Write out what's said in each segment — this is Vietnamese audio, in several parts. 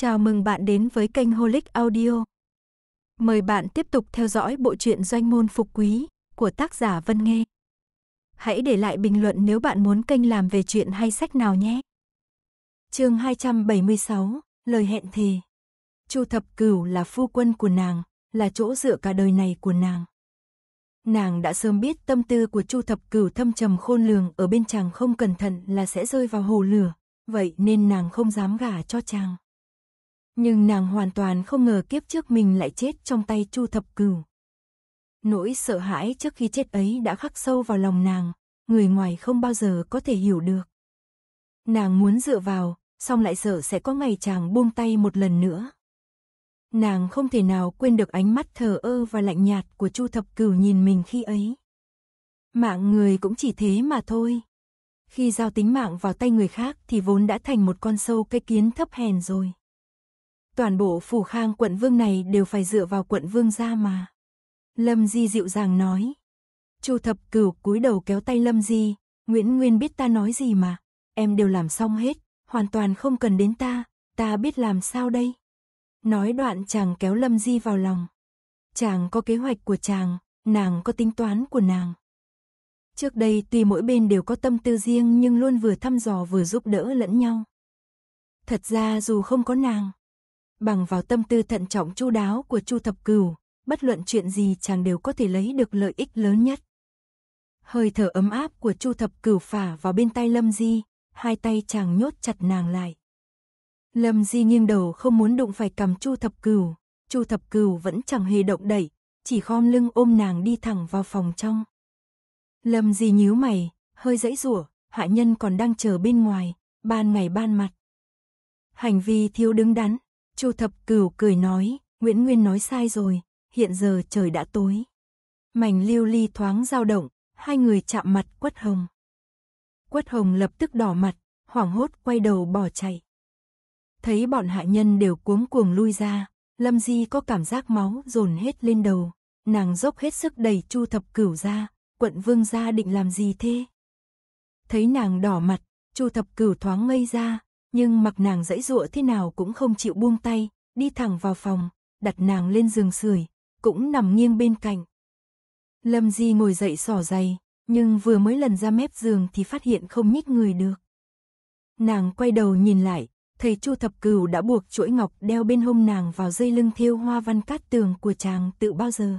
Chào mừng bạn đến với kênh Holic Audio. Mời bạn tiếp tục theo dõi bộ truyện Doanh môn phục quý của tác giả Vân Nghê. Hãy để lại bình luận nếu bạn muốn kênh làm về chuyện hay sách nào nhé. Chương 276, lời hẹn thề. Chu Thập Cửu là phu quân của nàng, là chỗ dựa cả đời này của nàng. Nàng đã sớm biết tâm tư của Chu Thập Cửu thâm trầm khôn lường ở bên chàng không cẩn thận là sẽ rơi vào hồ lửa, vậy nên nàng không dám gả cho chàng nhưng nàng hoàn toàn không ngờ kiếp trước mình lại chết trong tay Chu Thập Cửu. Nỗi sợ hãi trước khi chết ấy đã khắc sâu vào lòng nàng, người ngoài không bao giờ có thể hiểu được. Nàng muốn dựa vào, song lại sợ sẽ có ngày chàng buông tay một lần nữa. Nàng không thể nào quên được ánh mắt thờ ơ và lạnh nhạt của Chu Thập Cửu nhìn mình khi ấy. Mạng người cũng chỉ thế mà thôi. Khi giao tính mạng vào tay người khác thì vốn đã thành một con sâu cái kiến thấp hèn rồi toàn bộ phủ khang quận vương này đều phải dựa vào quận vương ra mà. Lâm Di dịu dàng nói. Chu thập cửu cúi đầu kéo tay Lâm Di, Nguyễn Nguyên biết ta nói gì mà, em đều làm xong hết, hoàn toàn không cần đến ta, ta biết làm sao đây. Nói đoạn chàng kéo Lâm Di vào lòng. Chàng có kế hoạch của chàng, nàng có tính toán của nàng. Trước đây tuy mỗi bên đều có tâm tư riêng nhưng luôn vừa thăm dò vừa giúp đỡ lẫn nhau. Thật ra dù không có nàng, bằng vào tâm tư thận trọng chu đáo của Chu Thập Cửu, bất luận chuyện gì chàng đều có thể lấy được lợi ích lớn nhất. Hơi thở ấm áp của Chu Thập Cửu phả vào bên tay Lâm Di, hai tay chàng nhốt chặt nàng lại. Lâm Di nghiêng đầu không muốn đụng phải cầm Chu Thập Cửu, Chu Thập Cửu vẫn chẳng hề động đậy, chỉ khom lưng ôm nàng đi thẳng vào phòng trong. Lâm Di nhíu mày, hơi dãy rủa, hạ nhân còn đang chờ bên ngoài, ban ngày ban mặt. Hành vi thiếu đứng đắn, Chu Thập Cửu cười nói, Nguyễn Nguyên nói sai rồi, hiện giờ trời đã tối. Mảnh lưu ly thoáng dao động, hai người chạm mặt Quất Hồng. Quất Hồng lập tức đỏ mặt, hoảng hốt quay đầu bỏ chạy. Thấy bọn hạ nhân đều cuống cuồng lui ra, Lâm Di có cảm giác máu dồn hết lên đầu, nàng dốc hết sức đẩy Chu Thập Cửu ra, quận vương gia định làm gì thế? Thấy nàng đỏ mặt, Chu Thập Cửu thoáng ngây ra, nhưng mặc nàng dãy dụa thế nào cũng không chịu buông tay, đi thẳng vào phòng, đặt nàng lên giường sưởi, cũng nằm nghiêng bên cạnh. Lâm Di ngồi dậy sỏ giày, nhưng vừa mới lần ra mép giường thì phát hiện không nhích người được. Nàng quay đầu nhìn lại, thầy Chu Thập Cửu đã buộc chuỗi ngọc đeo bên hông nàng vào dây lưng thiêu hoa văn cát tường của chàng tự bao giờ.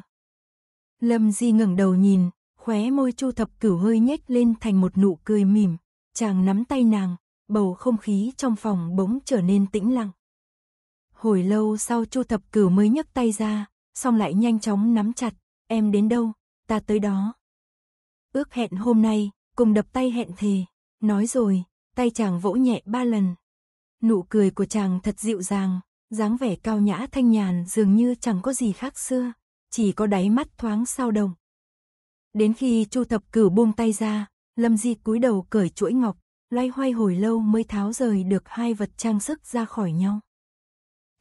Lâm Di ngẩng đầu nhìn, khóe môi Chu Thập Cửu hơi nhếch lên thành một nụ cười mỉm, chàng nắm tay nàng, bầu không khí trong phòng bỗng trở nên tĩnh lặng. Hồi lâu sau Chu Thập Cửu mới nhấc tay ra, xong lại nhanh chóng nắm chặt, em đến đâu, ta tới đó. Ước hẹn hôm nay, cùng đập tay hẹn thề, nói rồi, tay chàng vỗ nhẹ ba lần. Nụ cười của chàng thật dịu dàng, dáng vẻ cao nhã thanh nhàn dường như chẳng có gì khác xưa, chỉ có đáy mắt thoáng sao động. Đến khi Chu Thập Cửu buông tay ra, Lâm Di cúi đầu cởi chuỗi ngọc, loay hoay hồi lâu mới tháo rời được hai vật trang sức ra khỏi nhau.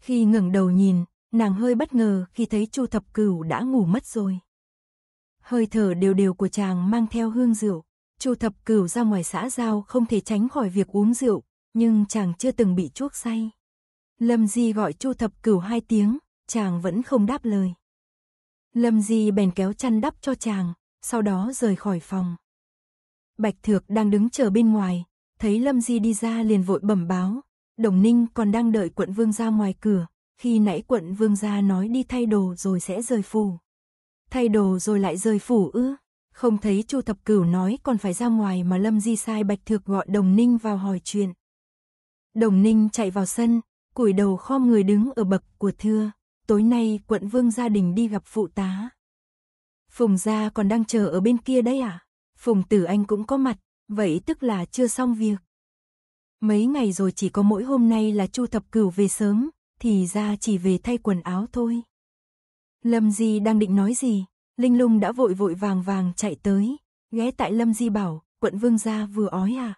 Khi ngẩng đầu nhìn, nàng hơi bất ngờ khi thấy Chu Thập Cửu đã ngủ mất rồi. Hơi thở đều đều của chàng mang theo hương rượu, Chu Thập Cửu ra ngoài xã giao không thể tránh khỏi việc uống rượu, nhưng chàng chưa từng bị chuốc say. Lâm Di gọi Chu Thập Cửu hai tiếng, chàng vẫn không đáp lời. Lâm Di bèn kéo chăn đắp cho chàng, sau đó rời khỏi phòng. Bạch Thược đang đứng chờ bên ngoài, Thấy Lâm Di đi ra liền vội bẩm báo. Đồng Ninh còn đang đợi quận vương ra ngoài cửa. Khi nãy quận vương ra nói đi thay đồ rồi sẽ rời phủ. Thay đồ rồi lại rời phủ ư. Không thấy Chu Thập Cửu nói còn phải ra ngoài mà Lâm Di sai Bạch Thược gọi Đồng Ninh vào hỏi chuyện. Đồng Ninh chạy vào sân, củi đầu khom người đứng ở bậc của thưa. Tối nay quận vương gia đình đi gặp phụ tá. Phùng gia còn đang chờ ở bên kia đấy à? Phùng Tử Anh cũng có mặt, Vậy tức là chưa xong việc. Mấy ngày rồi chỉ có mỗi hôm nay là Chu Thập Cửu về sớm, thì ra chỉ về thay quần áo thôi. Lâm Di đang định nói gì, Linh Lung đã vội vội vàng vàng chạy tới, ghé tại Lâm Di bảo, quận vương gia vừa ói à.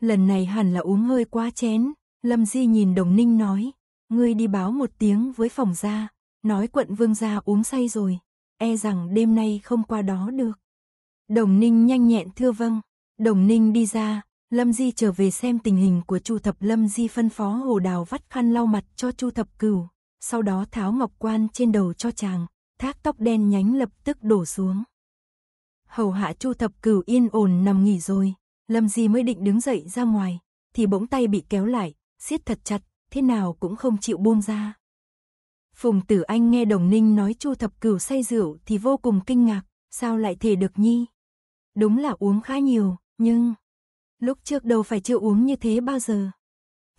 Lần này hẳn là uống hơi quá chén, Lâm Di nhìn Đồng Ninh nói, ngươi đi báo một tiếng với phòng gia, nói quận vương gia uống say rồi, e rằng đêm nay không qua đó được. Đồng Ninh nhanh nhẹn thưa vâng. Đồng Ninh đi ra, Lâm Di trở về xem tình hình của Chu Thập Lâm Di phân phó Hồ Đào vắt khăn lau mặt cho Chu Thập Cửu, sau đó tháo ngọc quan trên đầu cho chàng, thác tóc đen nhánh lập tức đổ xuống. Hầu hạ Chu Thập Cửu yên ổn nằm nghỉ rồi, Lâm Di mới định đứng dậy ra ngoài, thì bỗng tay bị kéo lại, siết thật chặt, thế nào cũng không chịu buông ra. Phùng Tử Anh nghe Đồng Ninh nói Chu Thập Cửu say rượu thì vô cùng kinh ngạc, sao lại thể được nhi? Đúng là uống khá nhiều, nhưng, lúc trước đâu phải chưa uống như thế bao giờ.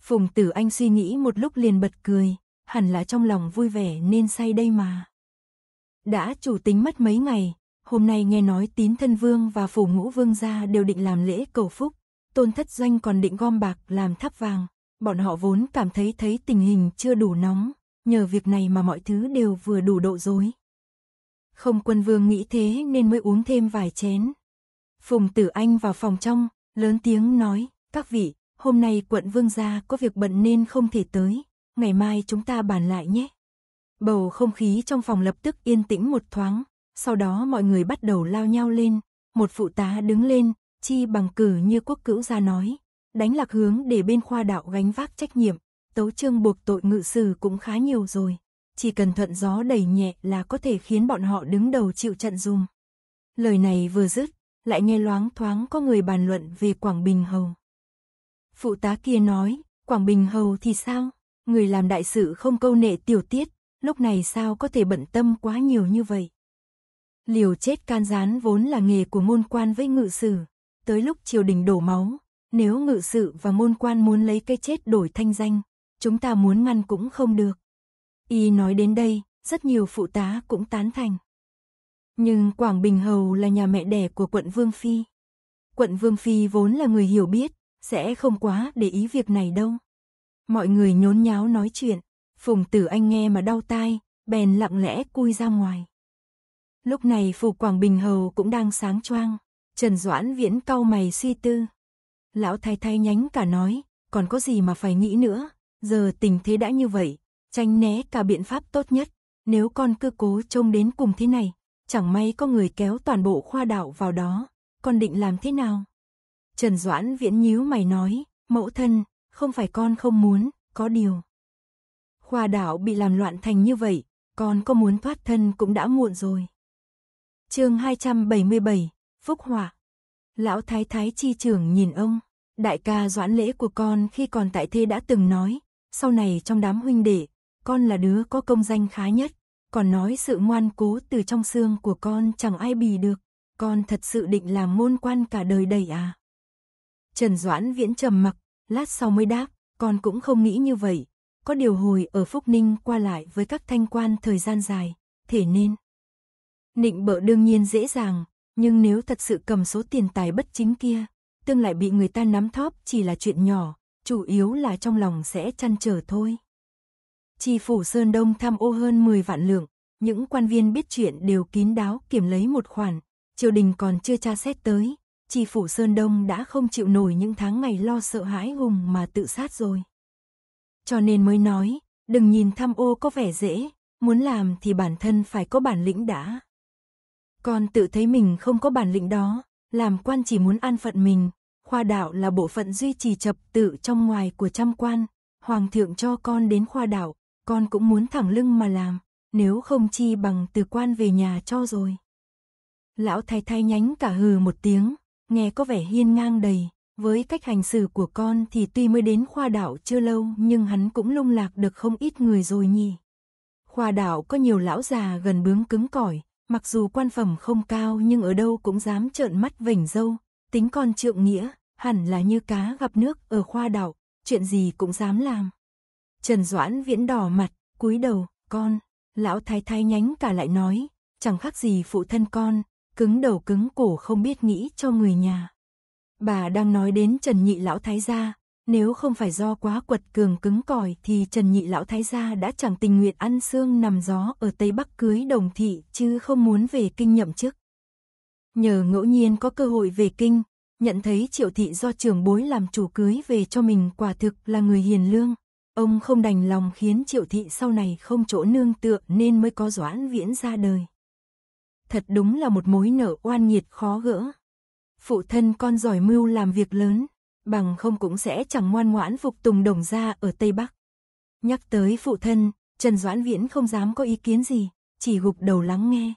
Phùng tử anh suy nghĩ một lúc liền bật cười, hẳn là trong lòng vui vẻ nên say đây mà. Đã chủ tính mất mấy ngày, hôm nay nghe nói tín thân vương và phủ ngũ vương gia đều định làm lễ cầu phúc, tôn thất doanh còn định gom bạc làm tháp vàng, bọn họ vốn cảm thấy thấy tình hình chưa đủ nóng, nhờ việc này mà mọi thứ đều vừa đủ độ dối. Không quân vương nghĩ thế nên mới uống thêm vài chén, Phùng Tử Anh vào phòng trong, lớn tiếng nói, các vị, hôm nay quận Vương Gia có việc bận nên không thể tới, ngày mai chúng ta bàn lại nhé. Bầu không khí trong phòng lập tức yên tĩnh một thoáng, sau đó mọi người bắt đầu lao nhau lên, một phụ tá đứng lên, chi bằng cử như quốc cữu gia nói, đánh lạc hướng để bên khoa đạo gánh vác trách nhiệm, tấu chương buộc tội ngự sử cũng khá nhiều rồi, chỉ cần thuận gió đẩy nhẹ là có thể khiến bọn họ đứng đầu chịu trận dùm. Lời này vừa dứt, lại nghe loáng thoáng có người bàn luận về Quảng Bình Hầu. Phụ tá kia nói, Quảng Bình Hầu thì sao? Người làm đại sự không câu nệ tiểu tiết, lúc này sao có thể bận tâm quá nhiều như vậy? Liều chết can gián vốn là nghề của môn quan với ngự sử, tới lúc triều đình đổ máu, nếu ngự sự và môn quan muốn lấy cái chết đổi thanh danh, chúng ta muốn ngăn cũng không được. Y nói đến đây, rất nhiều phụ tá cũng tán thành. Nhưng Quảng Bình Hầu là nhà mẹ đẻ của quận Vương Phi. Quận Vương Phi vốn là người hiểu biết, sẽ không quá để ý việc này đâu. Mọi người nhốn nháo nói chuyện, Phùng Tử Anh nghe mà đau tai, bèn lặng lẽ cui ra ngoài. Lúc này phù Quảng Bình Hầu cũng đang sáng choang, Trần Doãn Viễn cau mày suy tư. Lão thái thay nhánh cả nói, còn có gì mà phải nghĩ nữa, giờ tình thế đã như vậy, tránh né cả biện pháp tốt nhất, nếu con cứ cố trông đến cùng thế này, Chẳng may có người kéo toàn bộ khoa đạo vào đó, con định làm thế nào? Trần Doãn Viễn nhíu mày nói, mẫu thân, không phải con không muốn, có điều. Khoa đạo bị làm loạn thành như vậy, con có muốn thoát thân cũng đã muộn rồi. chương 277, Phúc Họa Lão Thái Thái Chi trưởng nhìn ông, đại ca Doãn Lễ của con khi còn tại thế đã từng nói, sau này trong đám huynh đệ, con là đứa có công danh khá nhất, còn nói sự ngoan cố từ trong xương của con chẳng ai bì được, con thật sự định làm môn quan cả đời đầy à? Trần Doãn Viễn trầm mặc, lát sau mới đáp, con cũng không nghĩ như vậy, có điều hồi ở Phúc Ninh qua lại với các thanh quan thời gian dài, thể nên. Nịnh bợ đương nhiên dễ dàng, nhưng nếu thật sự cầm số tiền tài bất chính kia, tương lại bị người ta nắm thóp chỉ là chuyện nhỏ, chủ yếu là trong lòng sẽ chăn trở thôi chi phủ Sơn Đông tham ô hơn 10 vạn lượng, những quan viên biết chuyện đều kín đáo kiểm lấy một khoản, triều đình còn chưa tra xét tới, tri phủ Sơn Đông đã không chịu nổi những tháng ngày lo sợ hãi hùng mà tự sát rồi. Cho nên mới nói, đừng nhìn tham ô có vẻ dễ, muốn làm thì bản thân phải có bản lĩnh đã. Con tự thấy mình không có bản lĩnh đó, làm quan chỉ muốn an phận mình, khoa đạo là bộ phận duy trì trật tự trong ngoài của trăm quan, hoàng thượng cho con đến khoa đạo, con cũng muốn thẳng lưng mà làm, nếu không chi bằng từ quan về nhà cho rồi. Lão thái thái nhánh cả hừ một tiếng, nghe có vẻ hiên ngang đầy, với cách hành xử của con thì tuy mới đến khoa đạo chưa lâu nhưng hắn cũng lung lạc được không ít người rồi nhỉ. Khoa đạo có nhiều lão già gần bướng cứng cỏi, mặc dù quan phẩm không cao nhưng ở đâu cũng dám trợn mắt vểnh dâu, tính con trượng nghĩa, hẳn là như cá gặp nước ở khoa đạo, chuyện gì cũng dám làm. Trần Doãn Viễn đỏ mặt, cúi đầu, con, lão thái thái nhánh cả lại nói, chẳng khác gì phụ thân con, cứng đầu cứng cổ không biết nghĩ cho người nhà. Bà đang nói đến Trần Nhị Lão Thái Gia, nếu không phải do quá quật cường cứng cỏi thì Trần Nhị Lão Thái Gia đã chẳng tình nguyện ăn xương nằm gió ở Tây Bắc cưới đồng thị chứ không muốn về kinh nhậm chức. Nhờ ngẫu nhiên có cơ hội về kinh, nhận thấy triệu thị do trưởng bối làm chủ cưới về cho mình quả thực là người hiền lương, Ông không đành lòng khiến triệu thị sau này không chỗ nương tựa nên mới có doãn viễn ra đời. Thật đúng là một mối nợ oan nhiệt khó gỡ. Phụ thân con giỏi mưu làm việc lớn, bằng không cũng sẽ chẳng ngoan ngoãn phục tùng đồng gia ở Tây Bắc. Nhắc tới phụ thân, Trần Doãn Viễn không dám có ý kiến gì, chỉ gục đầu lắng nghe.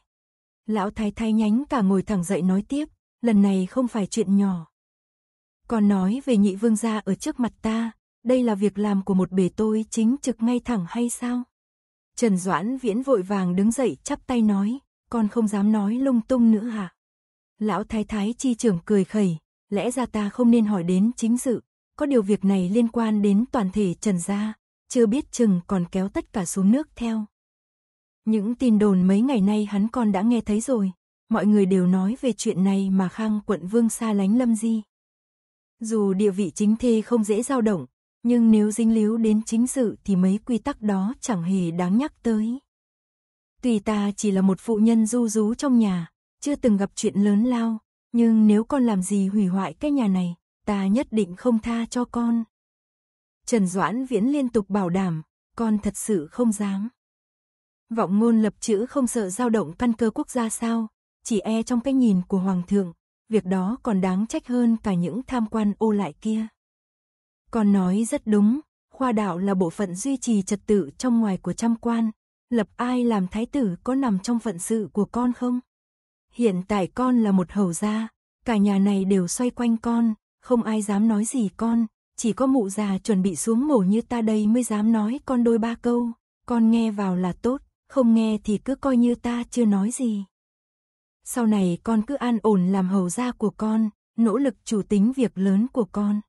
Lão thái thái nhánh cả ngồi thẳng dậy nói tiếp, lần này không phải chuyện nhỏ. Còn nói về nhị vương gia ở trước mặt ta, đây là việc làm của một bề tôi chính trực ngay thẳng hay sao? Trần Doãn Viễn vội vàng đứng dậy chắp tay nói, con không dám nói lung tung nữa hả? Lão Thái Thái chi trưởng cười khẩy, lẽ ra ta không nên hỏi đến chính sự, có điều việc này liên quan đến toàn thể Trần gia, chưa biết chừng còn kéo tất cả xuống nước theo. Những tin đồn mấy ngày nay hắn con đã nghe thấy rồi, mọi người đều nói về chuyện này mà Khang quận vương xa lánh Lâm Di. Dù địa vị chính thê không dễ dao động, nhưng nếu dính líu đến chính sự thì mấy quy tắc đó chẳng hề đáng nhắc tới. Tùy ta chỉ là một phụ nhân du rú trong nhà, chưa từng gặp chuyện lớn lao, nhưng nếu con làm gì hủy hoại cái nhà này, ta nhất định không tha cho con. Trần Doãn Viễn liên tục bảo đảm, con thật sự không dám. Vọng ngôn lập chữ không sợ dao động căn cơ quốc gia sao, chỉ e trong cái nhìn của Hoàng thượng, việc đó còn đáng trách hơn cả những tham quan ô lại kia. Con nói rất đúng, khoa đạo là bộ phận duy trì trật tự trong ngoài của trăm quan, lập ai làm thái tử có nằm trong phận sự của con không? Hiện tại con là một hầu gia, cả nhà này đều xoay quanh con, không ai dám nói gì con, chỉ có mụ già chuẩn bị xuống mổ như ta đây mới dám nói con đôi ba câu, con nghe vào là tốt, không nghe thì cứ coi như ta chưa nói gì. Sau này con cứ an ổn làm hầu gia của con, nỗ lực chủ tính việc lớn của con.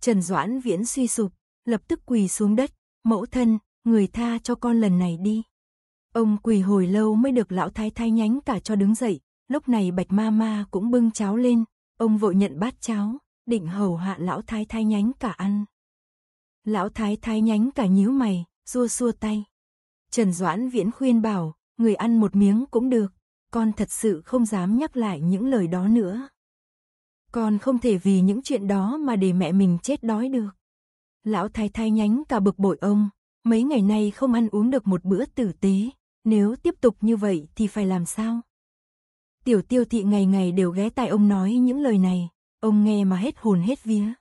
Trần Doãn Viễn suy sụp, lập tức quỳ xuống đất, mẫu thân, người tha cho con lần này đi. Ông quỳ hồi lâu mới được lão thái thái nhánh cả cho đứng dậy, lúc này bạch ma ma cũng bưng cháo lên, ông vội nhận bát cháo, định hầu hạ lão thái thái nhánh cả ăn. Lão thái thái nhánh cả nhíu mày, xua xua tay. Trần Doãn Viễn khuyên bảo, người ăn một miếng cũng được, con thật sự không dám nhắc lại những lời đó nữa. Con không thể vì những chuyện đó mà để mẹ mình chết đói được. Lão thái thái nhánh cả bực bội ông, mấy ngày nay không ăn uống được một bữa tử tế, nếu tiếp tục như vậy thì phải làm sao? Tiểu tiêu thị ngày ngày đều ghé tai ông nói những lời này, ông nghe mà hết hồn hết vía.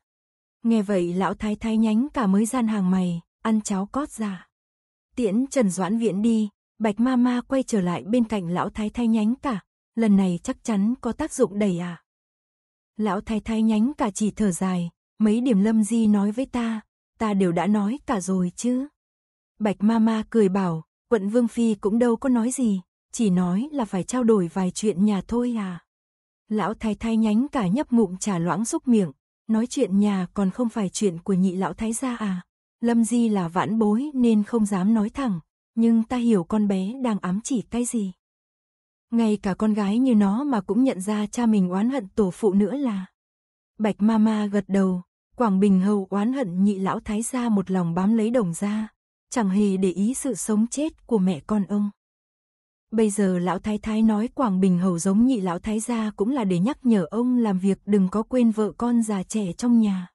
Nghe vậy lão thái thái nhánh cả mới gian hàng mày, ăn cháo cót giả. Dạ. Tiễn Trần Doãn Viễn đi, Bạch Ma Ma quay trở lại bên cạnh lão thái thái nhánh cả, lần này chắc chắn có tác dụng đầy à. Lão thái thái nhánh cả chỉ thở dài, mấy điểm lâm di nói với ta, ta đều đã nói cả rồi chứ. Bạch Mama cười bảo, quận Vương Phi cũng đâu có nói gì, chỉ nói là phải trao đổi vài chuyện nhà thôi à. Lão thái thái nhánh cả nhấp ngụm trà loãng xúc miệng, nói chuyện nhà còn không phải chuyện của nhị lão thái gia à. Lâm Di là vãn bối nên không dám nói thẳng, nhưng ta hiểu con bé đang ám chỉ cái gì ngay cả con gái như nó mà cũng nhận ra cha mình oán hận tổ phụ nữa là. Bạch Mama gật đầu, Quảng Bình Hầu oán hận nhị lão thái gia một lòng bám lấy đồng gia chẳng hề để ý sự sống chết của mẹ con ông. Bây giờ lão thái thái nói Quảng Bình Hầu giống nhị lão thái gia cũng là để nhắc nhở ông làm việc đừng có quên vợ con già trẻ trong nhà.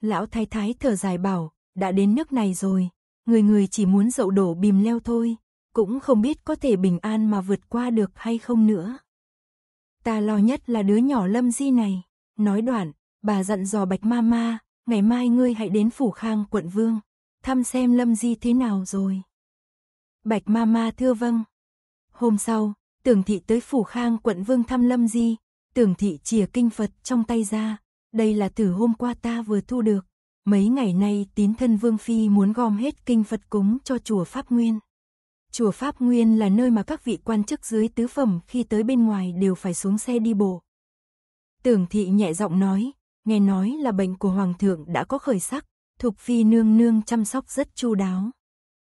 Lão thái thái thở dài bảo, đã đến nước này rồi, người người chỉ muốn dậu đổ bìm leo thôi, cũng không biết có thể bình an mà vượt qua được hay không nữa. Ta lo nhất là đứa nhỏ Lâm Di này, nói đoạn, bà dặn dò Bạch Mama, ngày mai ngươi hãy đến Phủ Khang quận Vương, thăm xem Lâm Di thế nào rồi. Bạch Mama thưa vâng. Hôm sau, Tưởng thị tới Phủ Khang quận Vương thăm Lâm Di, Tưởng thị chìa kinh Phật trong tay ra, đây là từ hôm qua ta vừa thu được, mấy ngày nay tín thân Vương Phi muốn gom hết kinh Phật cúng cho chùa Pháp Nguyên. Chùa Pháp Nguyên là nơi mà các vị quan chức dưới tứ phẩm khi tới bên ngoài đều phải xuống xe đi bộ. Tưởng thị nhẹ giọng nói, nghe nói là bệnh của hoàng thượng đã có khởi sắc, Thục Phi nương nương chăm sóc rất chu đáo.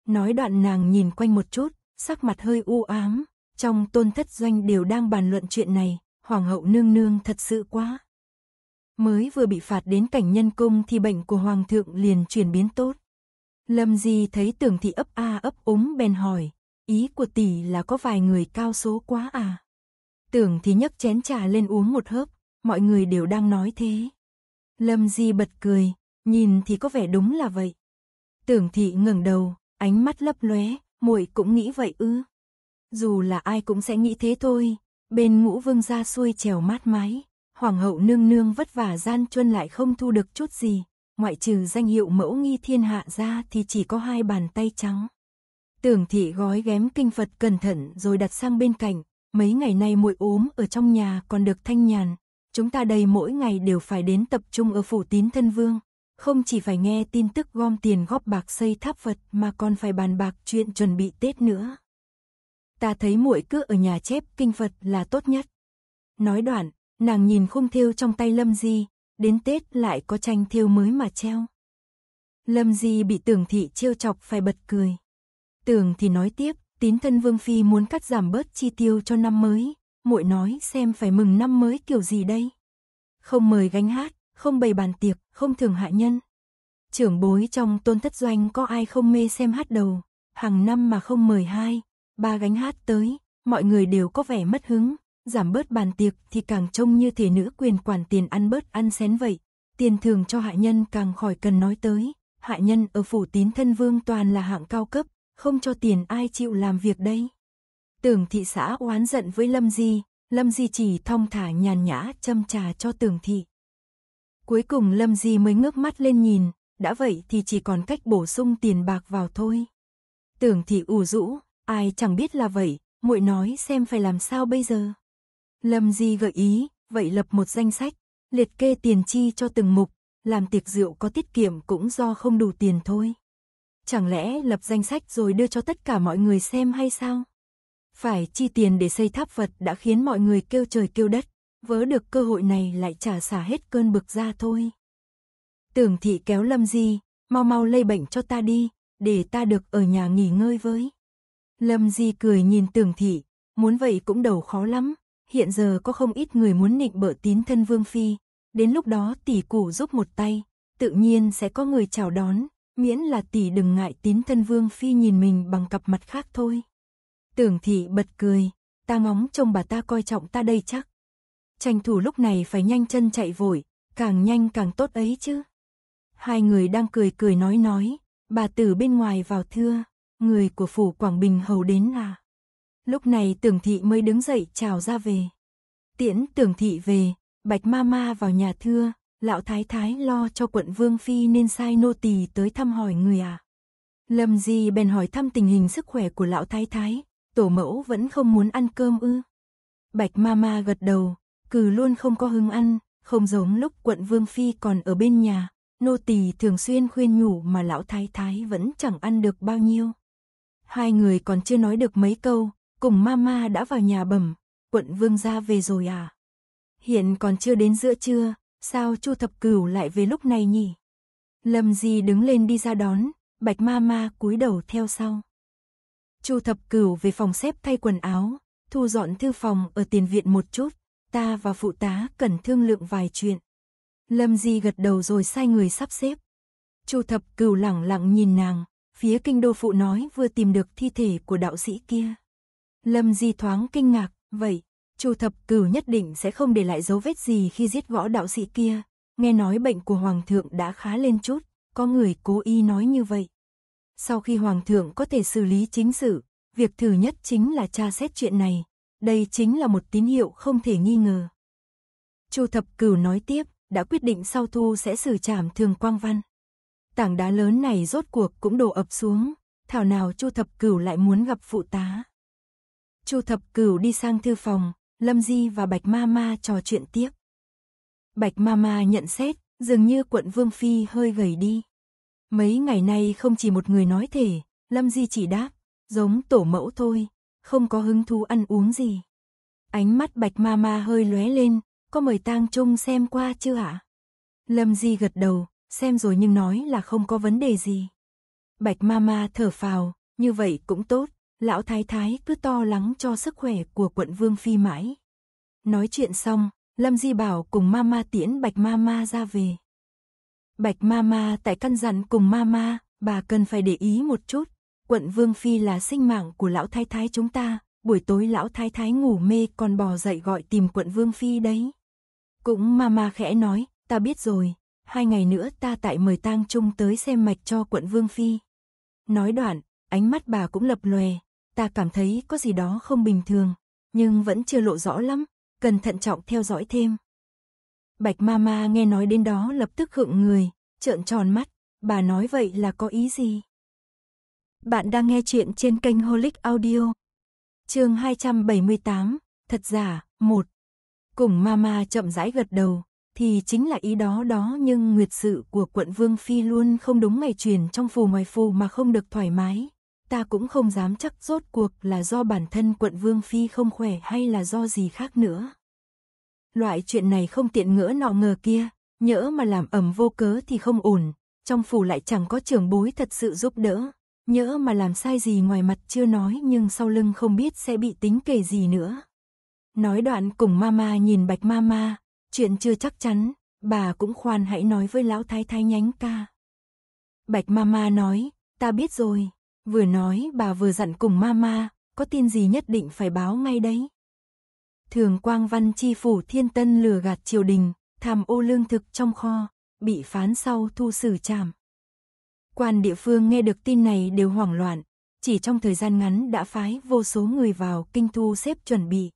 Nói đoạn nàng nhìn quanh một chút, sắc mặt hơi u ám, trong tôn thất doanh đều đang bàn luận chuyện này, hoàng hậu nương nương thật sự quá. Mới vừa bị phạt đến cảnh nhân cung thì bệnh của hoàng thượng liền chuyển biến tốt. Lâm Di thấy tưởng thị ấp a ấp úng bèn hỏi, ý của tỷ là có vài người cao số quá à? Tưởng thì nhấc chén trà lên uống một hớp, mọi người đều đang nói thế. Lâm Di bật cười, nhìn thì có vẻ đúng là vậy. Tưởng thị ngẩng đầu, ánh mắt lấp lóe, muội cũng nghĩ vậy ư? Dù là ai cũng sẽ nghĩ thế thôi, bên ngũ vương ra xuôi trèo mát mái, hoàng hậu nương nương vất vả gian chuân lại không thu được chút gì, ngoại trừ danh hiệu mẫu nghi thiên hạ ra thì chỉ có hai bàn tay trắng. Tưởng thị gói ghém kinh Phật cẩn thận rồi đặt sang bên cạnh, mấy ngày nay muội ốm ở trong nhà còn được thanh nhàn, chúng ta đây mỗi ngày đều phải đến tập trung ở phủ tín thân vương, không chỉ phải nghe tin tức gom tiền góp bạc xây tháp Phật mà còn phải bàn bạc chuyện chuẩn bị Tết nữa. Ta thấy muội cứ ở nhà chép kinh Phật là tốt nhất. Nói đoạn, nàng nhìn khung thêu trong tay Lâm Di, đến Tết lại có tranh thiêu mới mà treo. Lâm Di bị tưởng thị trêu chọc phải bật cười. Tưởng thì nói tiếp, tín thân Vương Phi muốn cắt giảm bớt chi tiêu cho năm mới, muội nói xem phải mừng năm mới kiểu gì đây. Không mời gánh hát, không bày bàn tiệc, không thường hạ nhân. Trưởng bối trong tôn thất doanh có ai không mê xem hát đầu, hàng năm mà không mời hai, ba gánh hát tới, mọi người đều có vẻ mất hứng. Giảm bớt bàn tiệc thì càng trông như thể nữ quyền quản tiền ăn bớt ăn xén vậy. Tiền thường cho hạ nhân càng khỏi cần nói tới. Hạ nhân ở phủ tín thân vương toàn là hạng cao cấp, không cho tiền ai chịu làm việc đây. Tưởng thị xã oán giận với Lâm Di, Lâm Di chỉ thong thả nhàn nhã châm trà cho tưởng thị. Cuối cùng Lâm Di mới ngước mắt lên nhìn, đã vậy thì chỉ còn cách bổ sung tiền bạc vào thôi. Tưởng thị ủ rũ, ai chẳng biết là vậy, muội nói xem phải làm sao bây giờ. Lâm Di gợi ý, vậy lập một danh sách, liệt kê tiền chi cho từng mục, làm tiệc rượu có tiết kiệm cũng do không đủ tiền thôi. Chẳng lẽ lập danh sách rồi đưa cho tất cả mọi người xem hay sao? Phải chi tiền để xây tháp vật đã khiến mọi người kêu trời kêu đất, vớ được cơ hội này lại trả xả hết cơn bực ra thôi. Tưởng thị kéo Lâm Di, mau mau lây bệnh cho ta đi, để ta được ở nhà nghỉ ngơi với. Lâm Di cười nhìn tưởng thị, muốn vậy cũng đầu khó lắm hiện giờ có không ít người muốn nịnh bợ tín thân Vương Phi, đến lúc đó tỷ củ giúp một tay, tự nhiên sẽ có người chào đón, miễn là tỷ đừng ngại tín thân Vương Phi nhìn mình bằng cặp mặt khác thôi. Tưởng thị bật cười, ta ngóng trông bà ta coi trọng ta đây chắc. Tranh thủ lúc này phải nhanh chân chạy vội, càng nhanh càng tốt ấy chứ. Hai người đang cười cười nói nói, bà từ bên ngoài vào thưa, người của phủ Quảng Bình hầu đến à. Lúc này tưởng thị mới đứng dậy chào ra về. Tiễn tưởng thị về, bạch ma ma vào nhà thưa, lão thái thái lo cho quận Vương Phi nên sai nô tỳ tới thăm hỏi người à. Lâm Di bèn hỏi thăm tình hình sức khỏe của lão thái thái, tổ mẫu vẫn không muốn ăn cơm ư. Bạch ma ma gật đầu, cừ luôn không có hứng ăn, không giống lúc quận Vương Phi còn ở bên nhà, nô tỳ thường xuyên khuyên nhủ mà lão thái thái vẫn chẳng ăn được bao nhiêu. Hai người còn chưa nói được mấy câu, Cùng mama đã vào nhà bẩm, quận vương gia về rồi à? Hiện còn chưa đến giữa trưa, sao Chu Thập Cửu lại về lúc này nhỉ? Lâm Di đứng lên đi ra đón, Bạch mama cúi đầu theo sau. Chu Thập Cửu về phòng xếp thay quần áo, thu dọn thư phòng ở tiền viện một chút, ta và phụ tá cần thương lượng vài chuyện. Lâm Di gật đầu rồi sai người sắp xếp. Chu Thập Cửu lẳng lặng nhìn nàng, phía kinh đô phụ nói vừa tìm được thi thể của đạo sĩ kia. Lâm Di thoáng kinh ngạc, vậy, Chu thập cửu nhất định sẽ không để lại dấu vết gì khi giết võ đạo sĩ kia. Nghe nói bệnh của Hoàng thượng đã khá lên chút, có người cố ý nói như vậy. Sau khi Hoàng thượng có thể xử lý chính sự, việc thứ nhất chính là tra xét chuyện này. Đây chính là một tín hiệu không thể nghi ngờ. Chu thập cửu nói tiếp, đã quyết định sau thu sẽ xử trảm thường quang văn. Tảng đá lớn này rốt cuộc cũng đổ ập xuống, thảo nào Chu thập cửu lại muốn gặp phụ tá. Chu Thập Cửu đi sang thư phòng, Lâm Di và Bạch Ma Ma trò chuyện tiếp. Bạch Ma Ma nhận xét, dường như quận Vương Phi hơi gầy đi. Mấy ngày nay không chỉ một người nói thể, Lâm Di chỉ đáp, giống tổ mẫu thôi, không có hứng thú ăn uống gì. Ánh mắt Bạch Ma Ma hơi lóe lên, có mời Tang Trung xem qua chưa ạ? Lâm Di gật đầu, xem rồi nhưng nói là không có vấn đề gì. Bạch Ma Ma thở phào, như vậy cũng tốt, lão thái thái cứ to lắng cho sức khỏe của quận Vương Phi mãi. Nói chuyện xong, Lâm Di Bảo cùng Mama tiễn Bạch Mama ra về. Bạch Mama tại căn dặn cùng Mama, bà cần phải để ý một chút, quận Vương Phi là sinh mạng của lão thái thái chúng ta, buổi tối lão thái thái ngủ mê còn bò dậy gọi tìm quận Vương Phi đấy. Cũng Mama khẽ nói, ta biết rồi, hai ngày nữa ta tại mời tang chung tới xem mạch cho quận Vương Phi. Nói đoạn, ánh mắt bà cũng lập lòe, ta cảm thấy có gì đó không bình thường, nhưng vẫn chưa lộ rõ lắm, cần thận trọng theo dõi thêm. Bạch Mama nghe nói đến đó lập tức hựng người, trợn tròn mắt, bà nói vậy là có ý gì? Bạn đang nghe chuyện trên kênh Holic Audio. Chương 278, thật giả, 1. Cùng Mama chậm rãi gật đầu, thì chính là ý đó đó nhưng nguyệt sự của quận Vương Phi luôn không đúng ngày truyền trong phù ngoài phù mà không được thoải mái, ta cũng không dám chắc rốt cuộc là do bản thân quận Vương Phi không khỏe hay là do gì khác nữa. Loại chuyện này không tiện ngỡ nọ ngờ kia, nhỡ mà làm ẩm vô cớ thì không ổn, trong phủ lại chẳng có trưởng bối thật sự giúp đỡ, nhỡ mà làm sai gì ngoài mặt chưa nói nhưng sau lưng không biết sẽ bị tính kể gì nữa. Nói đoạn cùng mama nhìn bạch mama, chuyện chưa chắc chắn, bà cũng khoan hãy nói với lão thái thái nhánh ca. Bạch mama nói, ta biết rồi. Vừa nói bà vừa dặn cùng mama, có tin gì nhất định phải báo ngay đấy. Thường Quang Văn chi phủ Thiên Tân lừa gạt triều đình, tham ô lương thực trong kho, bị phán sau thu xử trảm. Quan địa phương nghe được tin này đều hoảng loạn, chỉ trong thời gian ngắn đã phái vô số người vào kinh thu xếp chuẩn bị.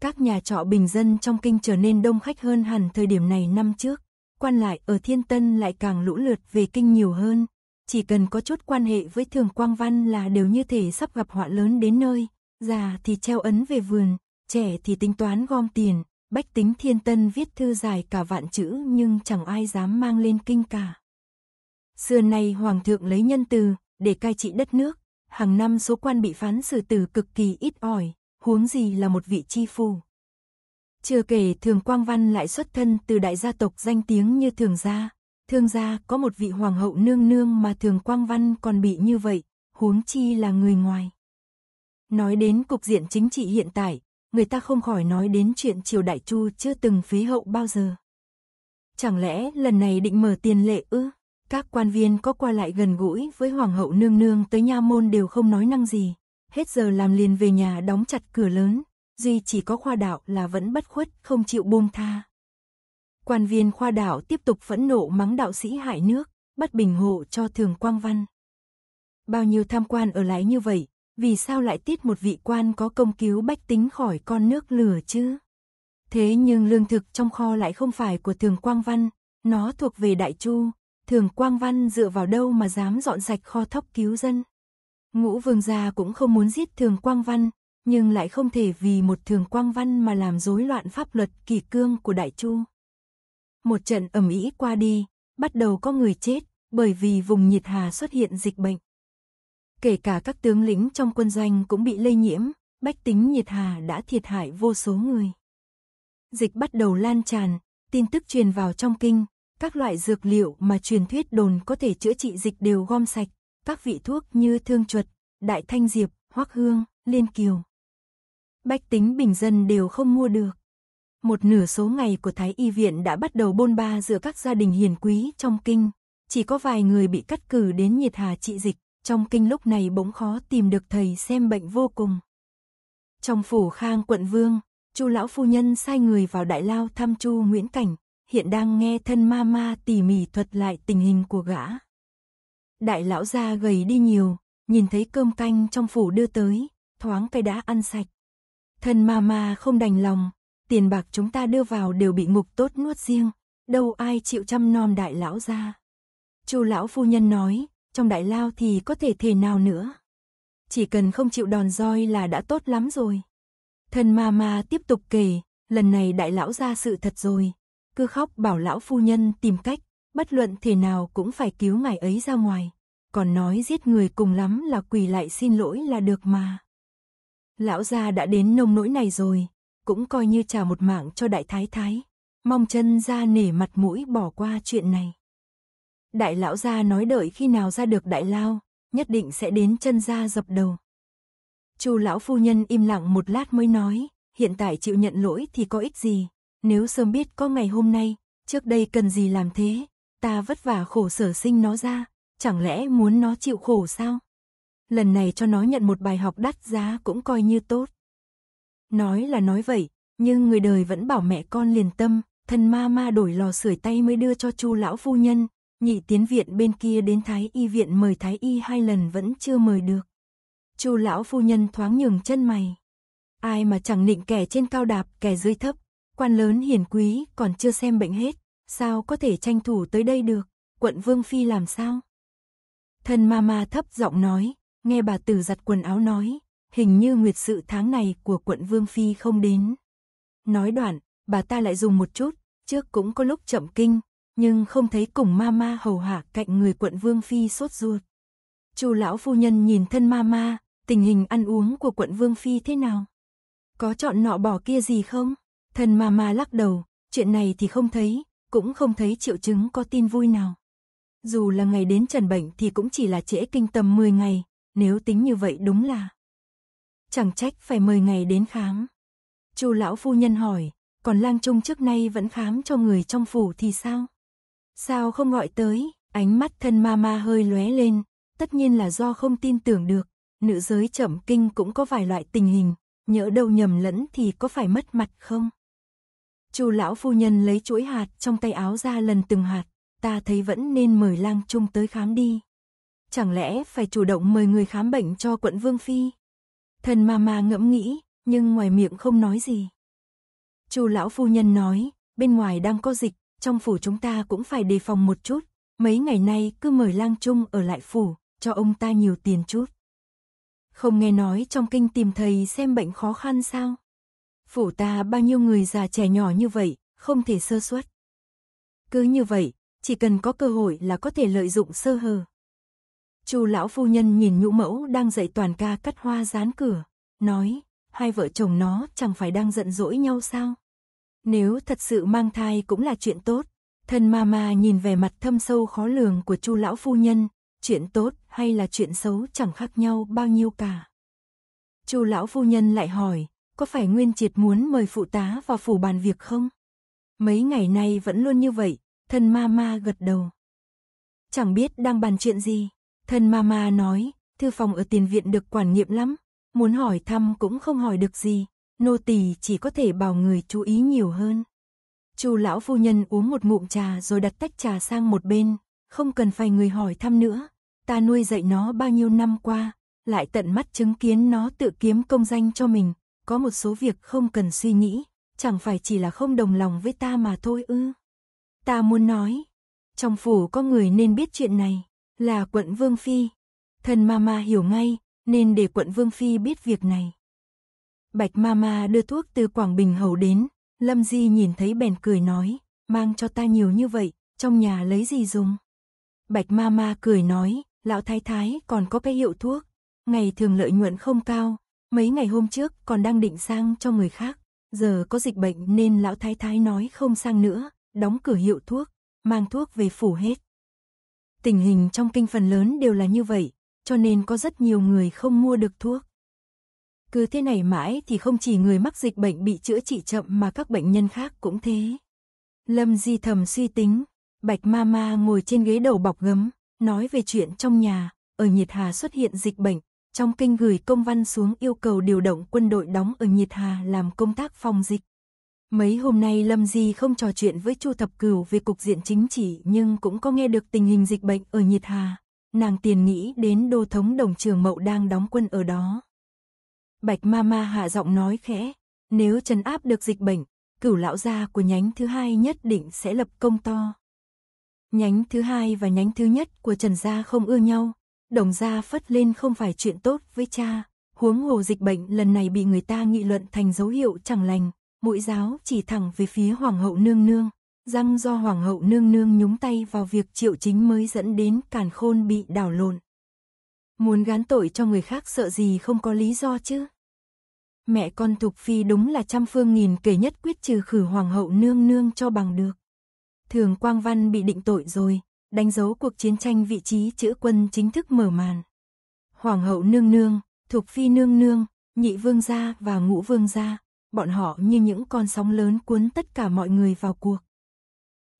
Các nhà trọ bình dân trong kinh trở nên đông khách hơn hẳn thời điểm này năm trước, quan lại ở Thiên Tân lại càng lũ lượt về kinh nhiều hơn, chỉ cần có chút quan hệ với thường quang văn là đều như thể sắp gặp họa lớn đến nơi, già thì treo ấn về vườn, trẻ thì tính toán gom tiền, bách tính thiên tân viết thư dài cả vạn chữ nhưng chẳng ai dám mang lên kinh cả. Xưa nay hoàng thượng lấy nhân từ để cai trị đất nước, hàng năm số quan bị phán xử tử cực kỳ ít ỏi, huống gì là một vị chi phủ. Chưa kể Thường Quang Văn lại xuất thân từ đại gia tộc danh tiếng như Thường Gia, Thương gia có một vị hoàng hậu nương nương mà thường quang văn còn bị như vậy, huống chi là người ngoài. Nói đến cục diện chính trị hiện tại, người ta không khỏi nói đến chuyện triều đại chu chưa từng phế hậu bao giờ. Chẳng lẽ lần này định mở tiền lệ ư? Các quan viên có qua lại gần gũi với hoàng hậu nương nương tới nha môn đều không nói năng gì, hết giờ làm liền về nhà đóng chặt cửa lớn, duy chỉ có khoa đạo là vẫn bất khuất không chịu buông tha. Quan viên khoa đạo tiếp tục phẫn nộ mắng đạo sĩ hại nước, bắt bình hộ cho thường quang văn. Bao nhiêu tham quan ở lái như vậy, vì sao lại tiết một vị quan có công cứu bách tính khỏi con nước lửa chứ? Thế nhưng lương thực trong kho lại không phải của thường quang văn, nó thuộc về đại chu, thường quang văn dựa vào đâu mà dám dọn sạch kho thóc cứu dân. Ngũ vương gia cũng không muốn giết thường quang văn, nhưng lại không thể vì một thường quang văn mà làm rối loạn pháp luật kỳ cương của đại chu. Một trận ầm ĩ qua đi, bắt đầu có người chết, bởi vì vùng nhiệt hà xuất hiện dịch bệnh. Kể cả các tướng lĩnh trong quân doanh cũng bị lây nhiễm, bách tính nhiệt hà đã thiệt hại vô số người. Dịch bắt đầu lan tràn, tin tức truyền vào trong kinh, các loại dược liệu mà truyền thuyết đồn có thể chữa trị dịch đều gom sạch, các vị thuốc như thương chuột, đại thanh diệp, hoắc hương, liên kiều. Bách tính bình dân đều không mua được một nửa số ngày của Thái Y Viện đã bắt đầu bôn ba giữa các gia đình hiền quý trong kinh. Chỉ có vài người bị cắt cử đến nhiệt hà trị dịch, trong kinh lúc này bỗng khó tìm được thầy xem bệnh vô cùng. Trong phủ khang quận vương, chu lão phu nhân sai người vào đại lao thăm chu Nguyễn Cảnh, hiện đang nghe thân ma ma tỉ mỉ thuật lại tình hình của gã. Đại lão gia gầy đi nhiều, nhìn thấy cơm canh trong phủ đưa tới, thoáng cái đã ăn sạch. Thân ma ma không đành lòng, tiền bạc chúng ta đưa vào đều bị ngục tốt nuốt riêng, đâu ai chịu chăm nom đại lão ra. Chu lão phu nhân nói, trong đại lao thì có thể thế nào nữa. Chỉ cần không chịu đòn roi là đã tốt lắm rồi. Thần ma ma tiếp tục kể, lần này đại lão ra sự thật rồi. Cứ khóc bảo lão phu nhân tìm cách, bất luận thế nào cũng phải cứu ngài ấy ra ngoài. Còn nói giết người cùng lắm là quỳ lại xin lỗi là được mà. Lão gia đã đến nông nỗi này rồi, cũng coi như trả một mạng cho đại thái thái. Mong chân ra nể mặt mũi bỏ qua chuyện này. Đại lão gia nói đợi khi nào ra được đại lao, nhất định sẽ đến chân ra dập đầu. Chu lão phu nhân im lặng một lát mới nói, hiện tại chịu nhận lỗi thì có ích gì, nếu sớm biết có ngày hôm nay, trước đây cần gì làm thế, ta vất vả khổ sở sinh nó ra, chẳng lẽ muốn nó chịu khổ sao? Lần này cho nó nhận một bài học đắt giá cũng coi như tốt. Nói là nói vậy, nhưng người đời vẫn bảo mẹ con liền tâm, thần ma ma đổi lò sưởi tay mới đưa cho chu lão phu nhân, nhị tiến viện bên kia đến thái y viện mời thái y hai lần vẫn chưa mời được. Chu lão phu nhân thoáng nhường chân mày. Ai mà chẳng nịnh kẻ trên cao đạp, kẻ dưới thấp, quan lớn hiền quý còn chưa xem bệnh hết, sao có thể tranh thủ tới đây được, quận vương phi làm sao? Thần ma ma thấp giọng nói, nghe bà tử giặt quần áo nói, hình như nguyệt sự tháng này của quận Vương Phi không đến. Nói đoạn, bà ta lại dùng một chút, trước cũng có lúc chậm kinh, nhưng không thấy cùng ma ma hầu hạ cạnh người quận Vương Phi sốt ruột. Chu lão phu nhân nhìn thân ma ma, tình hình ăn uống của quận Vương Phi thế nào? Có chọn nọ bỏ kia gì không? Thân ma ma lắc đầu, chuyện này thì không thấy, cũng không thấy triệu chứng có tin vui nào. Dù là ngày đến trần bệnh thì cũng chỉ là trễ kinh tầm 10 ngày, nếu tính như vậy đúng là chẳng trách phải mời ngày đến khám. Chu lão phu nhân hỏi, còn lang trung trước nay vẫn khám cho người trong phủ thì sao? Sao không gọi tới? Ánh mắt thân ma ma hơi lóe lên, tất nhiên là do không tin tưởng được, nữ giới chậm kinh cũng có vài loại tình hình, nhỡ đâu nhầm lẫn thì có phải mất mặt không? Chu lão phu nhân lấy chuỗi hạt trong tay áo ra lần từng hạt, ta thấy vẫn nên mời lang trung tới khám đi. Chẳng lẽ phải chủ động mời người khám bệnh cho quận Vương Phi? Thần Mama ngẫm nghĩ, nhưng ngoài miệng không nói gì. Chu lão phu nhân nói, bên ngoài đang có dịch, trong phủ chúng ta cũng phải đề phòng một chút, mấy ngày nay cứ mời lang trung ở lại phủ, cho ông ta nhiều tiền chút. Không nghe nói trong kinh tìm thầy xem bệnh khó khăn sao? Phủ ta bao nhiêu người già trẻ nhỏ như vậy, không thể sơ suất. Cứ như vậy, chỉ cần có cơ hội là có thể lợi dụng sơ hở. Chu lão phu nhân nhìn nhũ mẫu đang dạy toàn ca cắt hoa dán cửa, nói, hai vợ chồng nó chẳng phải đang giận dỗi nhau sao? Nếu thật sự mang thai cũng là chuyện tốt. Thân mama nhìn về mặt thâm sâu khó lường của Chu lão phu nhân, chuyện tốt hay là chuyện xấu chẳng khác nhau bao nhiêu cả. Chu lão phu nhân lại hỏi, có phải Nguyên Triệt muốn mời phụ tá vào phủ bàn việc không? Mấy ngày nay vẫn luôn như vậy, thân mama gật đầu. Chẳng biết đang bàn chuyện gì, Thân mama nói, thư phòng ở tiền viện được quản nghiệm lắm, muốn hỏi thăm cũng không hỏi được gì, nô tỳ chỉ có thể bảo người chú ý nhiều hơn. Chu lão phu nhân uống một ngụm trà rồi đặt tách trà sang một bên, không cần phải người hỏi thăm nữa, ta nuôi dạy nó bao nhiêu năm qua, lại tận mắt chứng kiến nó tự kiếm công danh cho mình, có một số việc không cần suy nghĩ, chẳng phải chỉ là không đồng lòng với ta mà thôi ư. Ta muốn nói, trong phủ có người nên biết chuyện này là quận Vương Phi. Thần Mama hiểu ngay, nên để quận Vương Phi biết việc này. Bạch Mama đưa thuốc từ Quảng Bình Hầu đến, Lâm Di nhìn thấy bèn cười nói, mang cho ta nhiều như vậy, trong nhà lấy gì dùng? Bạch Mama cười nói, lão thái thái còn có cái hiệu thuốc, ngày thường lợi nhuận không cao, mấy ngày hôm trước còn đang định sang cho người khác, giờ có dịch bệnh nên lão thái thái nói không sang nữa, đóng cửa hiệu thuốc, mang thuốc về phủ hết. Tình hình trong kinh phần lớn đều là như vậy, cho nên có rất nhiều người không mua được thuốc. Cứ thế này mãi thì không chỉ người mắc dịch bệnh bị chữa trị chậm mà các bệnh nhân khác cũng thế. Lâm Di thầm suy tính, Bạch Ma Ma ngồi trên ghế đầu bọc gấm, nói về chuyện trong nhà, ở Nhiệt Hà xuất hiện dịch bệnh, trong kinh gửi công văn xuống yêu cầu điều động quân đội đóng ở Nhiệt Hà làm công tác phòng dịch. Mấy hôm nay Lâm Di không trò chuyện với Chu Thập Cửu về cục diện chính trị nhưng cũng có nghe được tình hình dịch bệnh ở Nhiệt Hà. Nàng tiền nghĩ đến đô thống đồng trường mậu đang đóng quân ở đó. Bạch ma ma hạ giọng nói khẽ, nếu trấn áp được dịch bệnh, cửu lão gia của nhánh thứ hai nhất định sẽ lập công to. Nhánh thứ hai và nhánh thứ nhất của Trần gia không ưa nhau, đồng gia phất lên không phải chuyện tốt với cha, huống hồ dịch bệnh lần này bị người ta nghị luận thành dấu hiệu chẳng lành, mũi giáo chỉ thẳng về phía hoàng hậu nương nương, răng do hoàng hậu nương nương nhúng tay vào việc triệu chính mới dẫn đến càn khôn bị đảo lộn. Muốn gán tội cho người khác sợ gì không có lý do chứ. Mẹ con Thục Phi đúng là trăm phương nghìn kể nhất quyết trừ khử hoàng hậu nương nương cho bằng được. Thường Quang Văn bị định tội rồi, đánh dấu cuộc chiến tranh vị trí chữ quân chính thức mở màn. Hoàng hậu nương nương, Thục Phi nương nương, nhị vương gia và ngũ vương gia, bọn họ như những con sóng lớn cuốn tất cả mọi người vào cuộc.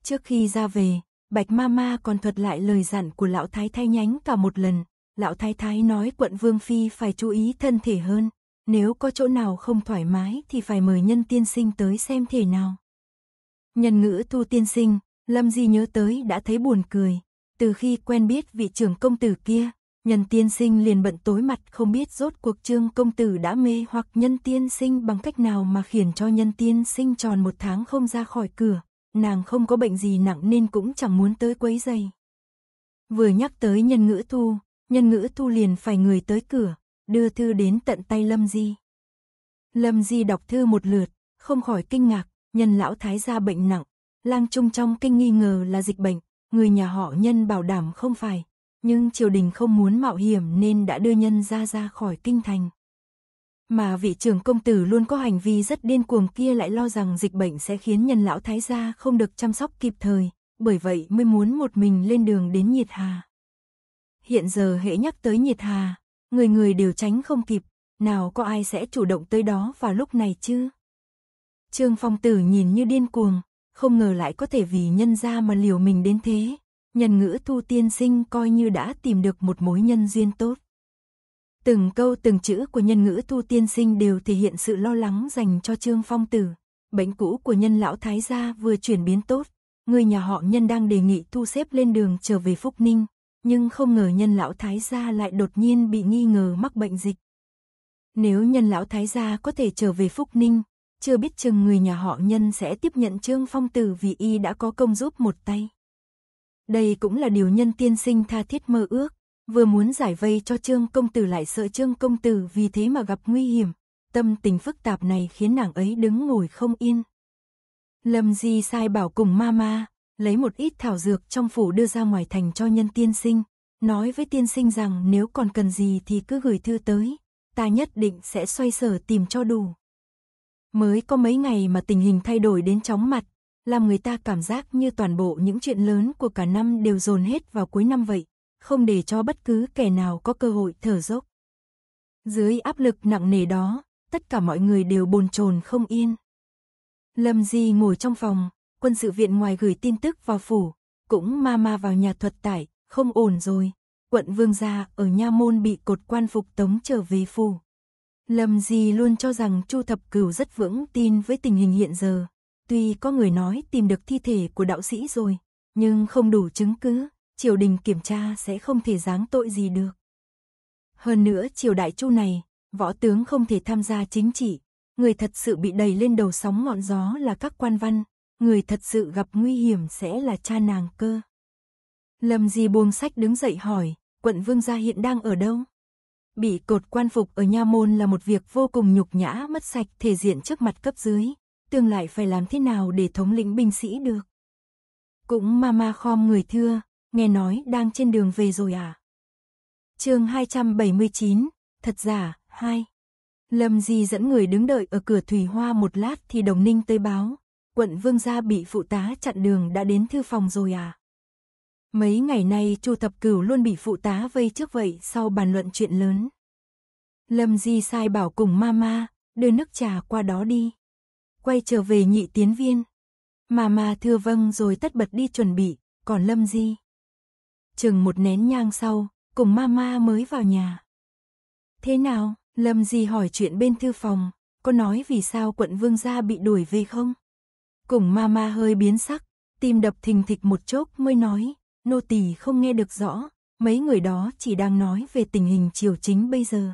Trước khi ra về, Bạch Mama còn thuật lại lời dặn của lão thái thái nhánh cả một lần. Lão thái thái nói quận Vương Phi phải chú ý thân thể hơn, nếu có chỗ nào không thoải mái thì phải mời nhân tiên sinh tới xem thể nào. Nhân ngữ thu tiên sinh, Lâm Di nhớ tới đã thấy buồn cười, từ khi quen biết vị trưởng công tử kia, nhân tiên sinh liền bận tối mặt không biết rốt cuộc trương công tử đã mê hoặc nhân tiên sinh bằng cách nào mà khiến cho nhân tiên sinh tròn một tháng không ra khỏi cửa, nàng không có bệnh gì nặng nên cũng chẳng muốn tới quấy giày. Vừa nhắc tới nhân ngữ thu, nhân ngữ thu liền phải người tới cửa, đưa thư đến tận tay Lâm Di. Lâm Di đọc thư một lượt, không khỏi kinh ngạc, nhân lão thái gia bệnh nặng, lang trung trong kinh nghi ngờ là dịch bệnh, người nhà họ nhân bảo đảm không phải, nhưng triều đình không muốn mạo hiểm nên đã đưa nhân ra ra khỏi kinh thành. Mà vị trưởng công tử luôn có hành vi rất điên cuồng kia lại lo rằng dịch bệnh sẽ khiến nhân lão thái gia không được chăm sóc kịp thời, bởi vậy mới muốn một mình lên đường đến nhiệt hà. Hiện giờ hễ nhắc tới nhiệt hà, người người đều tránh không kịp, nào có ai sẽ chủ động tới đó vào lúc này chứ? Trương Phong Tử nhìn như điên cuồng, không ngờ lại có thể vì nhân gia mà liều mình đến thế, nhân ngữ thu tiên sinh coi như đã tìm được một mối nhân duyên tốt. Từng câu từng chữ của nhân ngữ thu tiên sinh đều thể hiện sự lo lắng dành cho Trương Phong Tử. Bệnh cũ của nhân lão Thái gia vừa chuyển biến tốt, người nhà họ nhân đang đề nghị thu xếp lên đường trở về Phúc Ninh, nhưng không ngờ nhân lão Thái gia lại đột nhiên bị nghi ngờ mắc bệnh dịch. Nếu nhân lão Thái gia có thể trở về Phúc Ninh, chưa biết chừng người nhà họ nhân sẽ tiếp nhận Trương Phong Tử vì y đã có công giúp một tay. Đây cũng là điều nhân tiên sinh tha thiết mơ ước, vừa muốn giải vây cho Trương Công Tử lại sợ Trương Công Tử vì thế mà gặp nguy hiểm. Tâm tình phức tạp này khiến nàng ấy đứng ngồi không yên. Lâm Di sai bảo cùng mama, lấy một ít thảo dược trong phủ đưa ra ngoài thành cho nhân tiên sinh, nói với tiên sinh rằng nếu còn cần gì thì cứ gửi thư tới, ta nhất định sẽ xoay sở tìm cho đủ. Mới có mấy ngày mà tình hình thay đổi đến chóng mặt, làm người ta cảm giác như toàn bộ những chuyện lớn của cả năm đều dồn hết vào cuối năm vậy, không để cho bất cứ kẻ nào có cơ hội thở dốc. Dưới áp lực nặng nề đó, tất cả mọi người đều bồn chồn không yên. Lâm Di ngồi trong phòng, quân sự viện ngoài gửi tin tức vào phủ, cũng ma ma vào nhà thuật tải, không ổn rồi. Quận Vương gia ở Nha Môn bị cột quan phục tống trở về phủ. Lâm Di luôn cho rằng Chu Thập Cửu rất vững tin với tình hình hiện giờ, Tuy có người nói tìm được thi thể của đạo sĩ rồi, nhưng không đủ chứng cứ, triều đình kiểm tra sẽ không thể giáng tội gì được. Hơn nữa triều đại chu này, võ tướng không thể tham gia chính trị, người thật sự bị đẩy lên đầu sóng ngọn gió là các quan văn, người thật sự gặp nguy hiểm sẽ là cha nàng cơ. Lâm Di buông sách đứng dậy hỏi, quận vương gia hiện đang ở đâu? Bị cột quan phục ở nha môn là một việc vô cùng nhục nhã mất sạch thể diện trước mặt cấp dưới, tương lại phải làm thế nào để thống lĩnh binh sĩ được. Cũng mama khom người thưa, nghe nói đang trên đường về rồi à? chương 279, thật giả, hai Lâm Di dẫn người đứng đợi ở cửa Thủy Hoa một lát thì đồng ninh tới báo, quận Vương Gia bị phụ tá chặn đường đã đến thư phòng rồi à? Mấy ngày nay Chu Thập Cửu luôn bị phụ tá vây trước vậy sau bàn luận chuyện lớn. Lâm Di sai bảo cùng mama, đưa nước trà qua đó đi quay trở về nhị tiến viên. Mà mà thưa vâng rồi tất bật đi chuẩn bị, còn lâm di. Chừng một nén nhang sau, cùng mama mới vào nhà. Thế nào, lâm di hỏi chuyện bên thư phòng, có nói vì sao quận vương gia bị đuổi về không? Cùng mama hơi biến sắc, tim đập thình thịch một chốc mới nói, nô tỳ không nghe được rõ, mấy người đó chỉ đang nói về tình hình triều chính bây giờ.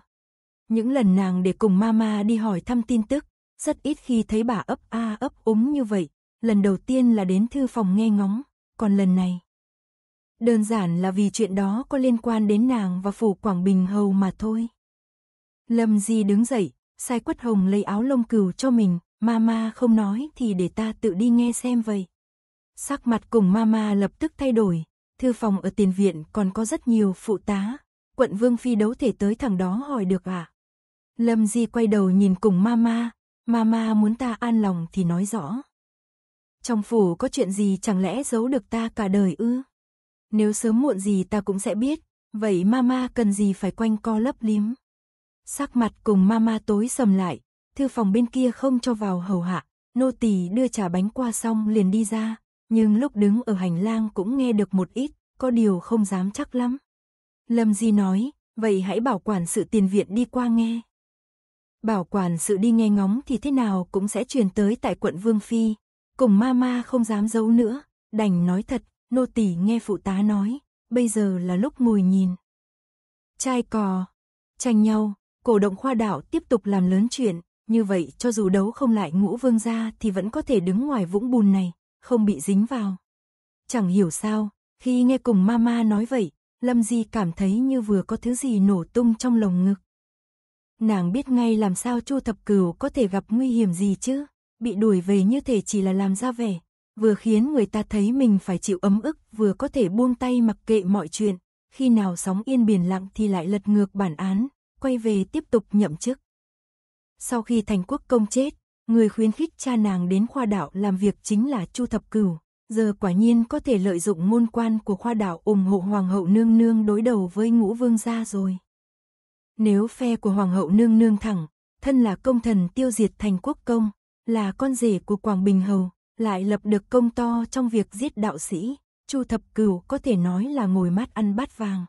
Những lần nàng để cùng mama đi hỏi thăm tin tức, rất ít khi thấy bà ấp a ấp úng như vậy, lần đầu tiên là đến thư phòng nghe ngóng, còn lần này. Đơn giản là vì chuyện đó có liên quan đến nàng và phủ Quảng Bình Hầu mà thôi. Lâm Di đứng dậy, sai quất hồng lấy áo lông cừu cho mình, mama không nói thì để ta tự đi nghe xem vậy. Sắc mặt cùng mama lập tức thay đổi, thư phòng ở tiền viện còn có rất nhiều phụ tá, quận Vương Phi đấu thể tới thằng đó hỏi được à. Lâm Di quay đầu nhìn cùng mama, Mama muốn ta an lòng thì nói rõ. Trong phủ có chuyện gì chẳng lẽ giấu được ta cả đời ư? Nếu sớm muộn gì ta cũng sẽ biết, vậy mama cần gì phải quanh co lấp liếm? Sắc mặt cùng mama tối sầm lại, thư phòng bên kia không cho vào hầu hạ, nô tỳ đưa trà bánh qua xong liền đi ra, nhưng lúc đứng ở hành lang cũng nghe được một ít, có điều không dám chắc lắm. Lâm Di nói, vậy hãy bảo quản sự tiền viện đi qua nghe. Bảo quản sự đi nghe ngóng thì thế nào cũng sẽ truyền tới tại quận Vương Phi. Cùng mama không dám giấu nữa, đành nói thật, nô tỳ nghe phụ tá nói, bây giờ là lúc ngồi nhìn. Trai cò, tranh nhau, cổ động khoa đạo tiếp tục làm lớn chuyện, như vậy cho dù đấu không lại ngũ vương gia thì vẫn có thể đứng ngoài vũng bùn này, không bị dính vào. Chẳng hiểu sao, khi nghe cùng mama nói vậy, Lâm Di cảm thấy như vừa có thứ gì nổ tung trong lồng ngực nàng biết ngay làm sao Chu Thập Cửu có thể gặp nguy hiểm gì chứ, bị đuổi về như thể chỉ là làm ra vẻ, vừa khiến người ta thấy mình phải chịu ấm ức, vừa có thể buông tay mặc kệ mọi chuyện, khi nào sóng yên biển lặng thì lại lật ngược bản án, quay về tiếp tục nhậm chức. Sau khi Thành Quốc công chết, người khuyến khích cha nàng đến khoa đạo làm việc chính là Chu Thập Cửu, giờ quả nhiên có thể lợi dụng môn quan của khoa đạo ủng hộ hoàng hậu nương nương đối đầu với Ngũ Vương gia rồi. Nếu phe của Hoàng hậu nương nương thẳng, thân là công thần tiêu diệt thành quốc công, là con rể của Quảng Bình Hầu, lại lập được công to trong việc giết đạo sĩ, Chu Thập Cửu có thể nói là ngồi mát ăn bát vàng.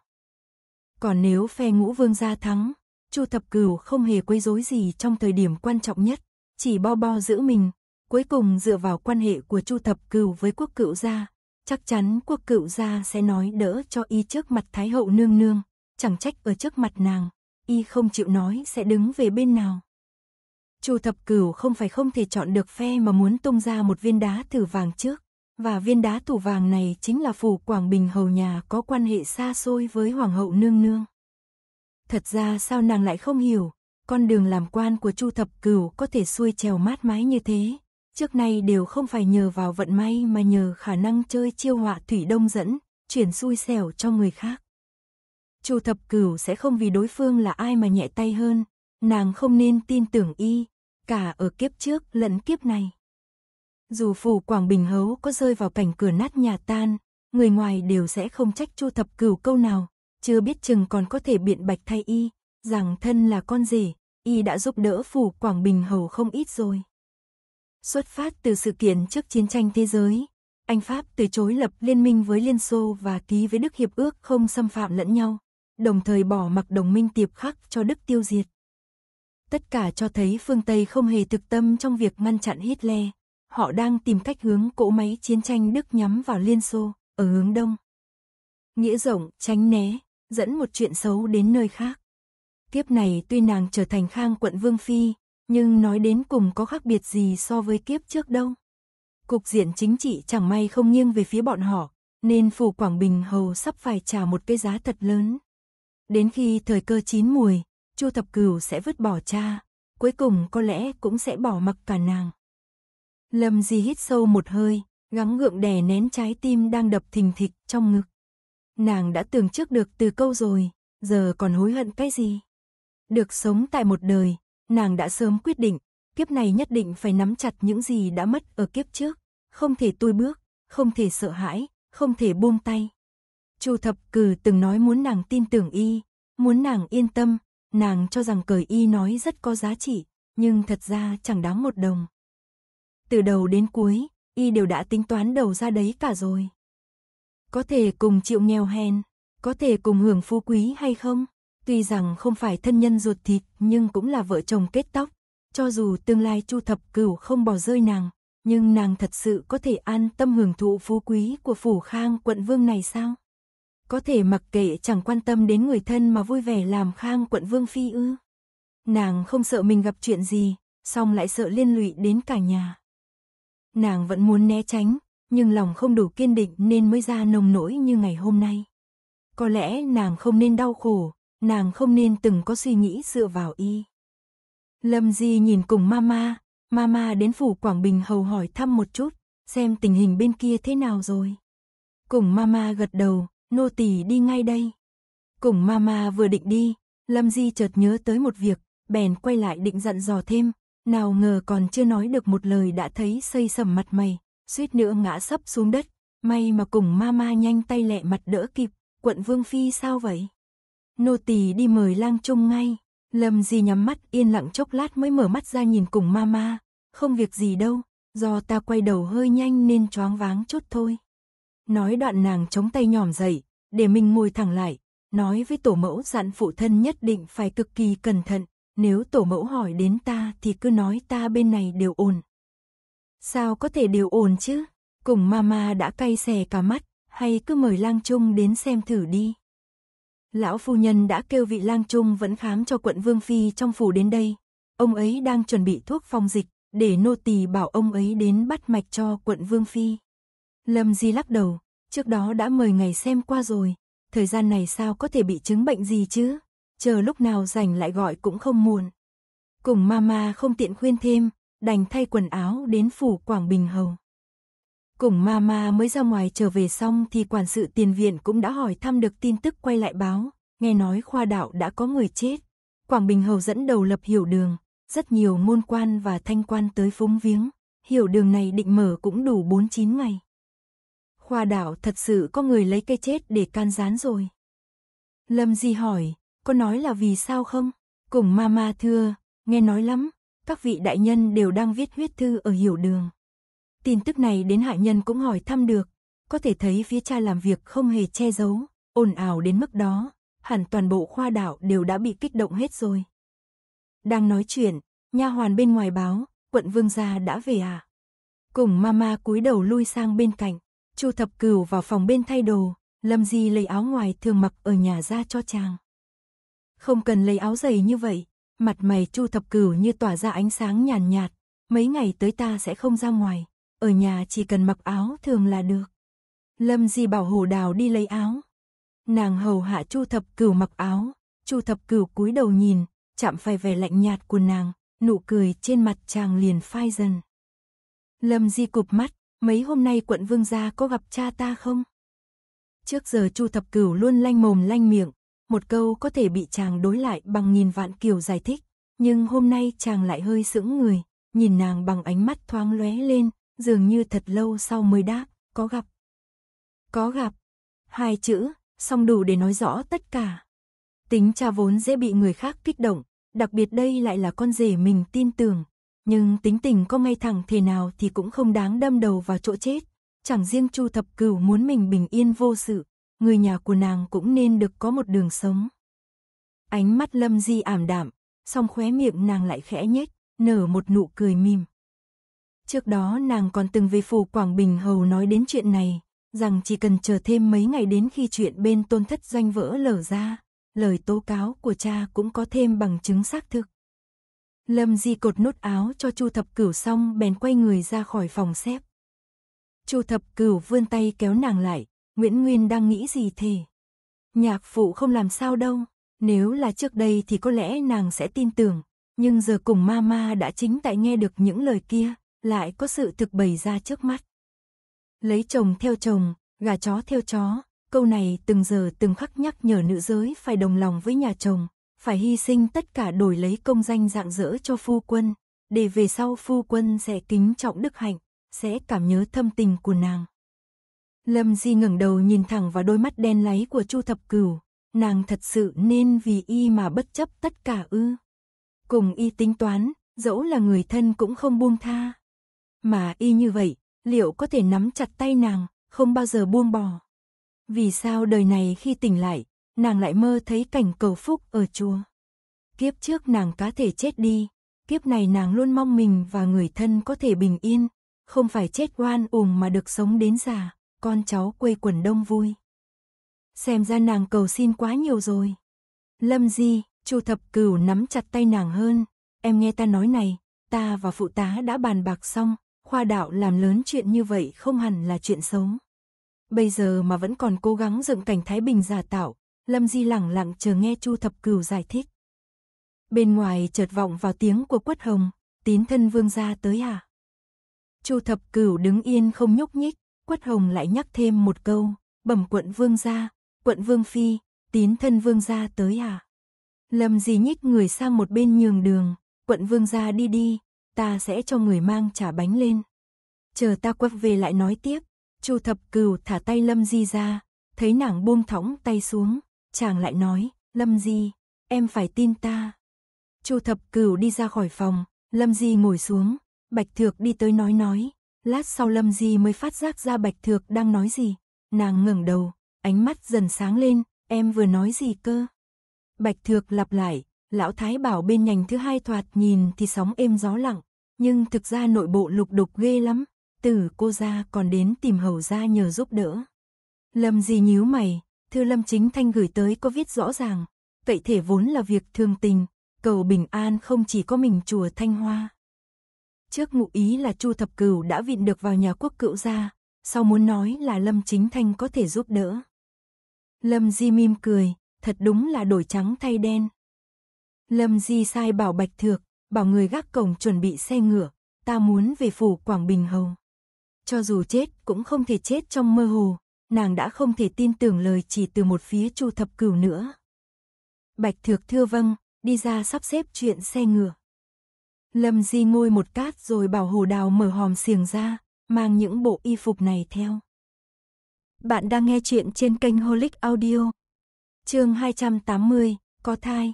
Còn nếu phe ngũ vương gia thắng, Chu Thập Cửu không hề quấy rối gì trong thời điểm quan trọng nhất, chỉ bo bo giữ mình, cuối cùng dựa vào quan hệ của Chu Thập Cửu với quốc cựu gia, chắc chắn quốc cựu gia sẽ nói đỡ cho y trước mặt Thái hậu nương nương, chẳng trách ở trước mặt nàng, y không chịu nói sẽ đứng về bên nào. Chu thập cửu không phải không thể chọn được phe mà muốn tung ra một viên đá thử vàng trước, và viên đá thủ vàng này chính là phủ Quảng Bình hầu nhà có quan hệ xa xôi với Hoàng hậu nương nương. Thật ra sao nàng lại không hiểu, con đường làm quan của Chu thập cửu có thể xuôi trèo mát mái như thế, trước nay đều không phải nhờ vào vận may mà nhờ khả năng chơi chiêu họa thủy đông dẫn, chuyển xui xẻo cho người khác. Chu Thập Cửu sẽ không vì đối phương là ai mà nhẹ tay hơn, nàng không nên tin tưởng y, cả ở kiếp trước lẫn kiếp này. Dù phủ Quảng Bình Hấu có rơi vào cảnh cửa nát nhà tan, người ngoài đều sẽ không trách Chu Thập Cửu câu nào, chưa biết chừng còn có thể biện bạch thay y, rằng thân là con rể, y đã giúp đỡ phủ Quảng Bình Hầu không ít rồi. Xuất phát từ sự kiện trước chiến tranh thế giới, Anh Pháp từ chối lập liên minh với Liên Xô và ký với Đức Hiệp ước không xâm phạm lẫn nhau, đồng thời bỏ mặc đồng minh tiệp khắc cho Đức tiêu diệt. Tất cả cho thấy phương Tây không hề thực tâm trong việc ngăn chặn Hitler. Họ đang tìm cách hướng cỗ máy chiến tranh Đức nhắm vào Liên Xô, ở hướng Đông. Nghĩa rộng, tránh né, dẫn một chuyện xấu đến nơi khác. Kiếp này tuy nàng trở thành khang quận Vương Phi, nhưng nói đến cùng có khác biệt gì so với kiếp trước đâu. Cục diện chính trị chẳng may không nghiêng về phía bọn họ, nên Phù Quảng Bình hầu sắp phải trả một cái giá thật lớn. Đến khi thời cơ chín mùi, Chu Thập Cửu sẽ vứt bỏ cha, cuối cùng có lẽ cũng sẽ bỏ mặc cả nàng. Lâm Di hít sâu một hơi, gắng gượng đè nén trái tim đang đập thình thịch trong ngực. Nàng đã tưởng trước được từ câu rồi, giờ còn hối hận cái gì? Được sống tại một đời, nàng đã sớm quyết định, kiếp này nhất định phải nắm chặt những gì đã mất ở kiếp trước, không thể tui bước, không thể sợ hãi, không thể buông tay. Chu Thập Cử từng nói muốn nàng tin tưởng y, muốn nàng yên tâm, nàng cho rằng cởi y nói rất có giá trị, nhưng thật ra chẳng đáng một đồng. Từ đầu đến cuối, y đều đã tính toán đầu ra đấy cả rồi. Có thể cùng chịu nghèo hèn, có thể cùng hưởng phú quý hay không? Tuy rằng không phải thân nhân ruột thịt nhưng cũng là vợ chồng kết tóc. Cho dù tương lai Chu Thập Cửu không bỏ rơi nàng, nhưng nàng thật sự có thể an tâm hưởng thụ phú quý của phủ khang quận vương này sao? Có thể mặc kệ chẳng quan tâm đến người thân mà vui vẻ làm khang quận Vương Phi ư. Nàng không sợ mình gặp chuyện gì, song lại sợ liên lụy đến cả nhà. Nàng vẫn muốn né tránh, nhưng lòng không đủ kiên định nên mới ra nồng nỗi như ngày hôm nay. Có lẽ nàng không nên đau khổ, nàng không nên từng có suy nghĩ dựa vào y. Lâm Di nhìn cùng mama, mama đến phủ Quảng Bình hầu hỏi thăm một chút, xem tình hình bên kia thế nào rồi. Cùng mama gật đầu, nô tỳ đi ngay đây. Cùng mama vừa định đi, Lâm Di chợt nhớ tới một việc, bèn quay lại định dặn dò thêm, nào ngờ còn chưa nói được một lời đã thấy xây sầm mặt mày, suýt nữa ngã sấp xuống đất, may mà cùng mama nhanh tay lẹ mặt đỡ kịp, quận Vương Phi sao vậy? Nô tỳ đi mời lang trung ngay, Lâm Di nhắm mắt yên lặng chốc lát mới mở mắt ra nhìn cùng mama, không việc gì đâu, do ta quay đầu hơi nhanh nên choáng váng chút thôi. Nói đoạn nàng chống tay nhòm dậy, để mình ngồi thẳng lại, nói với tổ mẫu dặn phụ thân nhất định phải cực kỳ cẩn thận, nếu tổ mẫu hỏi đến ta thì cứ nói ta bên này đều ổn. Sao có thể đều ổn chứ? Cùng mama đã cay xè cả mắt, hay cứ mời lang trung đến xem thử đi. Lão phu nhân đã kêu vị lang trung vẫn khám cho quận Vương Phi trong phủ đến đây. Ông ấy đang chuẩn bị thuốc phong dịch, để nô tỳ bảo ông ấy đến bắt mạch cho quận Vương Phi. Lâm Di lắc đầu, trước đó đã mời ngày xem qua rồi, thời gian này sao có thể bị chứng bệnh gì chứ, chờ lúc nào rảnh lại gọi cũng không muộn. Cùng mama không tiện khuyên thêm, đành thay quần áo đến phủ Quảng Bình Hầu. Cùng mama mới ra ngoài trở về xong thì quản sự tiền viện cũng đã hỏi thăm được tin tức quay lại báo, nghe nói khoa đạo đã có người chết. Quảng Bình Hầu dẫn đầu lập hiểu đường, rất nhiều môn quan và thanh quan tới phúng viếng, hiểu đường này định mở cũng đủ 49 ngày. Khoa đảo thật sự có người lấy cây chết để can gián rồi. Lâm Di hỏi, có nói là vì sao không? Cùng mama thưa, nghe nói lắm, các vị đại nhân đều đang viết huyết thư ở hiểu đường. Tin tức này đến hạ nhân cũng hỏi thăm được, có thể thấy phía cha làm việc không hề che giấu, ồn ào đến mức đó, hẳn toàn bộ khoa đảo đều đã bị kích động hết rồi. Đang nói chuyện, nha hoàn bên ngoài báo, quận vương gia đã về à? Cùng mama cúi đầu lui sang bên cạnh. Chu Thập Cửu vào phòng bên thay đồ, Lâm Di lấy áo ngoài thường mặc ở nhà ra cho chàng. Không cần lấy áo dày như vậy, mặt mày Chu Thập Cửu như tỏa ra ánh sáng nhàn nhạt, nhạt, mấy ngày tới ta sẽ không ra ngoài, ở nhà chỉ cần mặc áo thường là được. Lâm Di bảo Hồ Đào đi lấy áo. Nàng hầu hạ Chu Thập Cửu mặc áo, Chu Thập Cửu cúi đầu nhìn, chạm phải vẻ lạnh nhạt của nàng, nụ cười trên mặt chàng liền phai dần. Lâm Di cụp mắt, mấy hôm nay quận vương gia có gặp cha ta không? Trước giờ Chu Thập Cửu luôn lanh mồm lanh miệng, một câu có thể bị chàng đối lại bằng nghìn vạn kiểu giải thích, nhưng hôm nay chàng lại hơi sững người, nhìn nàng bằng ánh mắt thoáng lóe lên, dường như thật lâu sau mới đáp, có gặp. Có gặp. Hai chữ, song đủ để nói rõ tất cả. Tính cha vốn dễ bị người khác kích động, đặc biệt đây lại là con rể mình tin tưởng, nhưng tính tình có ngay thẳng thế nào thì cũng không đáng đâm đầu vào chỗ chết. Chẳng riêng Chu Thập Cửu muốn mình bình yên vô sự, người nhà của nàng cũng nên được có một đường sống. Ánh mắt Lâm Di ảm đạm, song khóe miệng nàng lại khẽ nhếch, nở một nụ cười mỉm. Trước đó nàng còn từng về phủ Quảng Bình Hầu nói đến chuyện này, rằng chỉ cần chờ thêm mấy ngày đến khi chuyện bên tôn thất doanh vỡ lở ra, lời tố cáo của cha cũng có thêm bằng chứng xác thực. Lâm Di cột nút áo cho Chu Thập Cửu xong bèn quay người ra khỏi phòng xếp. Chu Thập Cửu vươn tay kéo nàng lại, Nguyễn Nguyên đang nghĩ gì thế? Nhạc phụ không làm sao đâu, nếu là trước đây thì có lẽ nàng sẽ tin tưởng, nhưng giờ cùng mama đã chính tại nghe được những lời kia, lại có sự thực bày ra trước mắt. Lấy chồng theo chồng, gà chó theo chó, câu này từng giờ từng khắc nhắc nhở nữ giới phải đồng lòng với nhà chồng, phải hy sinh tất cả đổi lấy công danh dạng dỡ cho phu quân, để về sau phu quân sẽ kính trọng đức hạnh, sẽ cảm nhớ thâm tình của nàng. Lâm Di ngẩng đầu nhìn thẳng vào đôi mắt đen láy của Chu Thập Cửu, nàng thật sự nên vì y mà bất chấp tất cả ư? Cùng y tính toán, dẫu là người thân cũng không buông tha. Mà y như vậy, liệu có thể nắm chặt tay nàng, không bao giờ buông bỏ? Vì sao đời này khi tỉnh lại, nàng lại mơ thấy cảnh cầu phúc ở chùa. Kiếp trước nàng cá thể chết đi, kiếp này nàng luôn mong mình và người thân có thể bình yên, không phải chết oan uổng mà được sống đến già, con cháu quê quần đông vui. Xem ra nàng cầu xin quá nhiều rồi. Lâm Di, Chu Thập Cửu nắm chặt tay nàng hơn, em nghe ta nói này, ta và phụ tá đã bàn bạc xong, khoa đạo làm lớn chuyện như vậy không hẳn là chuyện xấu. Bây giờ mà vẫn còn cố gắng dựng cảnh Thái Bình giả tạo, Lâm Di lẳng lặng chờ nghe Chu Thập Cửu giải thích. Bên ngoài chợt vọng vào tiếng của Quất Hồng, tín thân vương gia tới à? Chu Thập Cửu đứng yên không nhúc nhích, Quất Hồng lại nhắc thêm một câu, bẩm quận vương gia, quận vương phi, tín thân vương gia tới à? Lâm Di nhích người sang một bên nhường đường, quận vương gia đi đi, ta sẽ cho người mang trả bánh lên. Chờ ta quất về lại nói tiếp, Chu Thập Cửu thả tay Lâm Di ra, thấy nàng buông thõng tay xuống, Chàng lại nói, Lâm Di, em phải tin ta. Chu Thập Cửu đi ra khỏi phòng, Lâm Di ngồi xuống, Bạch Thược đi tới nói nói. Lát sau Lâm Di mới phát giác ra Bạch Thược đang nói gì. Nàng ngẩng đầu, ánh mắt dần sáng lên, em vừa nói gì cơ? Bạch Thược lặp lại, lão thái bảo bên nhành thứ hai thoạt nhìn thì sóng êm gió lặng, nhưng thực ra nội bộ lục đục ghê lắm, tử cô ra còn đến tìm hầu ra nhờ giúp đỡ. Lâm Di nhíu mày, Thư Lâm Chính Thanh gửi tới có viết rõ ràng, vậy thể vốn là việc thương tình, cầu bình an không chỉ có mình chùa Thanh Hoa. Trước ngụ ý là Chu Thập Cửu đã vịn được vào nhà quốc cựu gia, sau muốn nói là Lâm Chính Thanh có thể giúp đỡ. Lâm Di mim cười, thật đúng là đổi trắng thay đen. Lâm Di sai bảo Bạch Thược, bảo người gác cổng chuẩn bị xe ngựa, ta muốn về phủ Quảng Bình Hầu. Cho dù chết cũng không thể chết trong mơ hồ, nàng đã không thể tin tưởng lời chỉ từ một phía Chu Thập Cửu nữa. Bạch Thược thưa vâng, đi ra sắp xếp chuyện xe ngựa. Lâm Di ngôi một cát rồi bảo Hồ Đào mở hòm xiềng ra, mang những bộ y phục này theo. Bạn đang nghe chuyện trên kênh Holic Audio. Chương 280, có thai.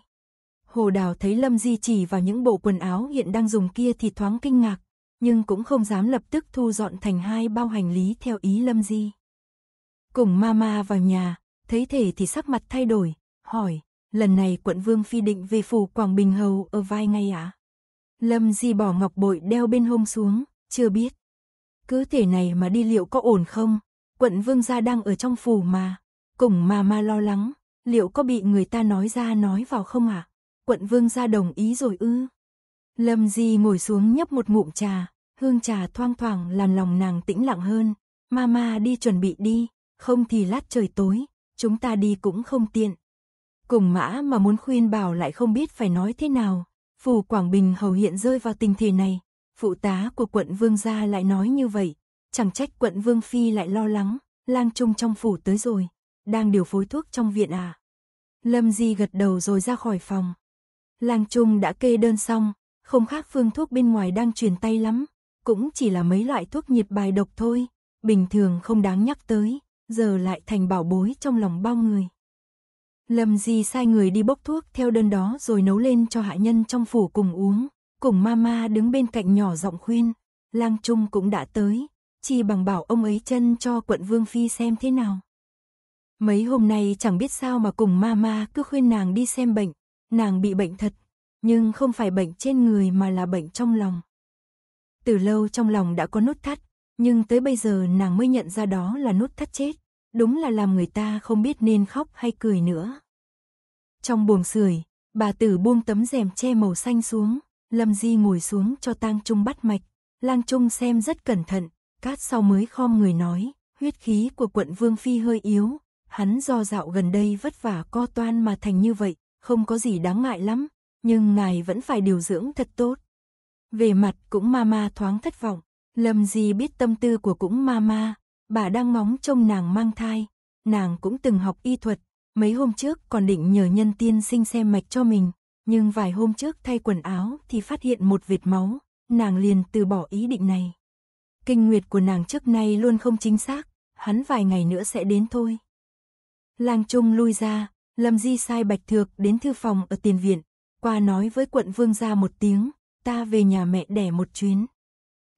Hồ Đào thấy Lâm Di chỉ vào những bộ quần áo hiện đang dùng kia thì thoáng kinh ngạc, nhưng cũng không dám lập tức thu dọn thành hai bao hành lý theo ý Lâm Di. Cùng mama vào nhà, thấy thể thì sắc mặt thay đổi, hỏi, lần này quận vương phi định về phủ Quảng Bình Hầu ở vai ngay ạ. À? Lâm Di bỏ ngọc bội đeo bên hông xuống, chưa biết. Cứ thể này mà đi liệu có ổn không? Quận vương gia đang ở trong phủ mà. Cùng mama lo lắng, liệu có bị người ta nói ra nói vào không ạ? À? Quận vương gia đồng ý rồi ư? Lâm Di ngồi xuống nhấp một ngụm trà, hương trà thoang thoảng làm lòng nàng tĩnh lặng hơn. Mama đi chuẩn bị đi không thì lát trời tối, chúng ta đi cũng không tiện. Cùng mã mà muốn khuyên bảo lại không biết phải nói thế nào, phù Quảng Bình hầu hiện rơi vào tình thế này, phụ tá của quận vương gia lại nói như vậy, chẳng trách quận vương phi lại lo lắng, lang trung trong phủ tới rồi, đang điều phối thuốc trong viện à. Lâm Di gật đầu rồi ra khỏi phòng. Lang Trung đã kê đơn xong, không khác phương thuốc bên ngoài đang truyền tay lắm, cũng chỉ là mấy loại thuốc nhiệt bài độc thôi, bình thường không đáng nhắc tới giờ lại thành bảo bối trong lòng bao người. Lâm Di sai người đi bốc thuốc theo đơn đó rồi nấu lên cho hạ nhân trong phủ cùng uống, cùng mama đứng bên cạnh nhỏ giọng khuyên, lang trung cũng đã tới, chỉ bằng bảo ông ấy chân cho quận vương phi xem thế nào. Mấy hôm nay chẳng biết sao mà cùng mama cứ khuyên nàng đi xem bệnh, nàng bị bệnh thật, nhưng không phải bệnh trên người mà là bệnh trong lòng. Từ lâu trong lòng đã có nút thắt, nhưng tới bây giờ nàng mới nhận ra đó là nút thắt chết, đúng là làm người ta không biết nên khóc hay cười nữa. Trong buồng sưởi, bà tử buông tấm rèm che màu xanh xuống, Lâm Di ngồi xuống cho tang trung bắt mạch, lang trung xem rất cẩn thận, cát sau mới khom người nói, huyết khí của quận Vương Phi hơi yếu, hắn do dạo gần đây vất vả co toan mà thành như vậy, không có gì đáng ngại lắm, nhưng ngài vẫn phải điều dưỡng thật tốt. Về mặt cũng ma ma thoáng thất vọng. Lâm Di biết tâm tư của cũng mama, bà đang ngóng trông nàng mang thai, nàng cũng từng học y thuật, mấy hôm trước còn định nhờ nhân tiên sinh xem mạch cho mình, nhưng vài hôm trước thay quần áo thì phát hiện một vệt máu, nàng liền từ bỏ ý định này. Kinh nguyệt của nàng trước nay luôn không chính xác, hắn vài ngày nữa sẽ đến thôi. Lang Trung lui ra, Lâm Di sai Bạch Thược đến thư phòng ở tiền viện, qua nói với quận vương gia một tiếng, ta về nhà mẹ đẻ một chuyến.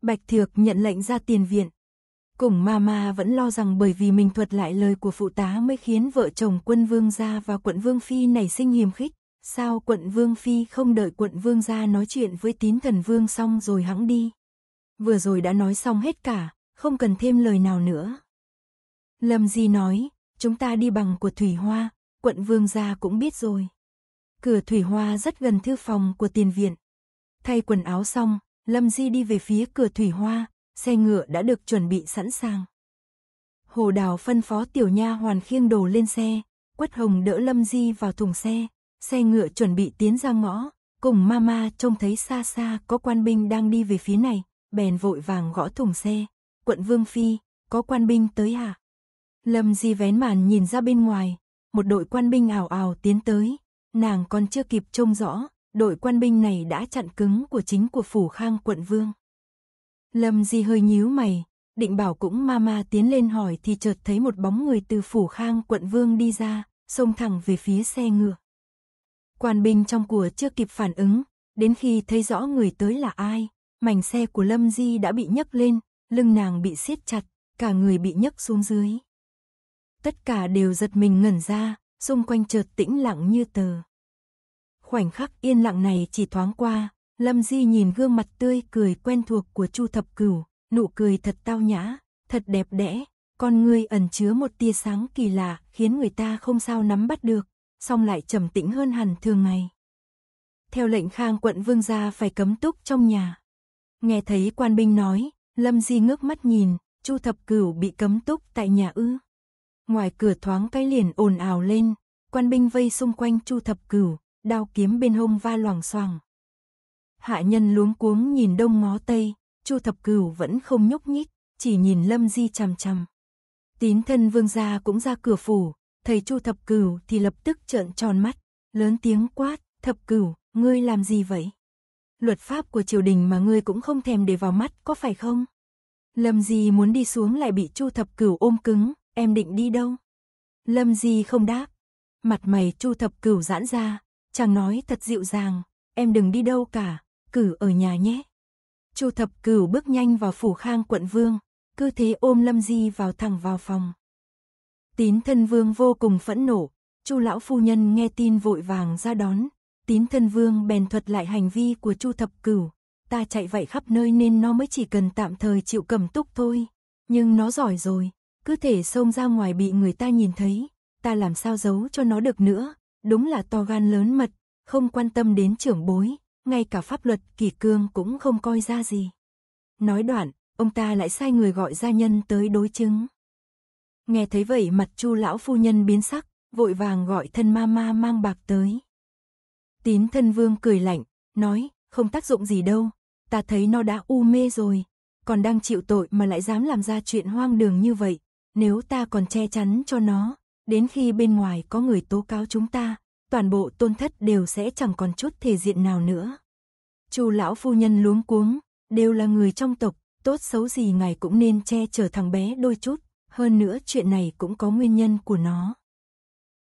Bạch Thược nhận lệnh ra tiền viện. Cùng Mama vẫn lo rằng bởi vì mình thuật lại lời của phụ tá mới khiến vợ chồng quân vương gia và quận vương phi nảy sinh hiềm khích. Sao quận vương phi không đợi quận vương gia nói chuyện với tín thần vương xong rồi hãng đi. Vừa rồi đã nói xong hết cả, không cần thêm lời nào nữa. Lâm Di nói, chúng ta đi bằng của Thủy Hoa, quận vương gia cũng biết rồi. Cửa Thủy Hoa rất gần thư phòng của tiền viện. Thay quần áo xong, Lâm Di đi về phía cửa thủy hoa, xe ngựa đã được chuẩn bị sẵn sàng. Hồ Đào phân phó tiểu nha hoàn khiêng đồ lên xe, Quất Hồng đỡ Lâm Di vào thùng xe, xe ngựa chuẩn bị tiến ra ngõ, cùng Mama trông thấy xa xa có quan binh đang đi về phía này, bèn vội vàng gõ thùng xe, quận Vương Phi, có quan binh tới hả? Lâm Di vén màn nhìn ra bên ngoài, một đội quan binh ảo ảo tiến tới, nàng còn chưa kịp trông rõ, đội quan binh này đã chặn cứng của chính của phủ khang quận vương. Lâm Di hơi nhíu mày, định bảo cũng ma ma tiến lên hỏi thì chợt thấy một bóng người từ phủ khang quận vương đi ra, xông thẳng về phía xe ngựa. Quan binh trong của chưa kịp phản ứng, đến khi thấy rõ người tới là ai, mảnh xe của Lâm Di đã bị nhấc lên, lưng nàng bị siết chặt, cả người bị nhấc xuống dưới. Tất cả đều giật mình ngẩn ra, xung quanh chợt tĩnh lặng như tờ. Khoảnh khắc yên lặng này chỉ thoáng qua, Lâm Di nhìn gương mặt tươi cười quen thuộc của Chu Thập Cửu, nụ cười thật tao nhã, thật đẹp đẽ, con người ẩn chứa một tia sáng kỳ lạ khiến người ta không sao nắm bắt được, song lại trầm tĩnh hơn hẳn thường ngày. Theo lệnh khang quận vương gia phải cấm túc trong nhà. Nghe thấy quan binh nói, Lâm Di ngước mắt nhìn, Chu Thập Cửu bị cấm túc tại nhà ư. Ngoài cửa thoáng cái liền ồn ào lên, quan binh vây xung quanh Chu Thập Cửu, Đao kiếm bên hông va loảng xoảng. Hạ nhân luống cuống nhìn đông ngó tây, Chu Thập Cửu vẫn không nhúc nhích, chỉ nhìn Lâm Di chằm chằm. Tín thân vương gia cũng ra cửa phủ, thầy Chu Thập Cửu thì lập tức trợn tròn mắt, lớn tiếng quát, "Thập Cửu, ngươi làm gì vậy? Luật pháp của triều đình mà ngươi cũng không thèm để vào mắt, có phải không?" Lâm Di muốn đi xuống lại bị Chu Thập Cửu ôm cứng, "Em định đi đâu?" Lâm Di không đáp, mặt mày Chu Thập Cửu giãn ra, Chàng nói thật dịu dàng, em đừng đi đâu cả, cử ở nhà nhé. Chu thập cửu bước nhanh vào phủ khang quận vương, cứ thế ôm Lâm Di vào thẳng vào phòng. Tín thân vương vô cùng phẫn nộ, Chu lão phu nhân nghe tin vội vàng ra đón, tín thân vương bèn thuật lại hành vi của Chu thập cửu. Ta chạy vậy khắp nơi nên nó mới chỉ cần tạm thời chịu cầm túc thôi. Nhưng nó giỏi rồi, cứ thể xông ra ngoài bị người ta nhìn thấy, ta làm sao giấu cho nó được nữa, đúng là to gan lớn mật, không quan tâm đến trưởng bối, ngay cả pháp luật kỳ cương cũng không coi ra gì. Nói đoạn, ông ta lại sai người gọi gia nhân tới đối chứng. Nghe thấy vậy mặt chu lão phu nhân biến sắc, vội vàng gọi thân ma ma mang bạc tới. Tín thân vương cười lạnh, nói, không tác dụng gì đâu, ta thấy nó đã u mê rồi, còn đang chịu tội mà lại dám làm ra chuyện hoang đường như vậy, nếu ta còn che chắn cho nó, đến khi bên ngoài có người tố cáo chúng ta, toàn bộ tôn thất đều sẽ chẳng còn chút thể diện nào nữa. Chu lão phu nhân luống cuống, đều là người trong tộc, tốt xấu gì ngài cũng nên che chở thằng bé đôi chút, hơn nữa chuyện này cũng có nguyên nhân của nó.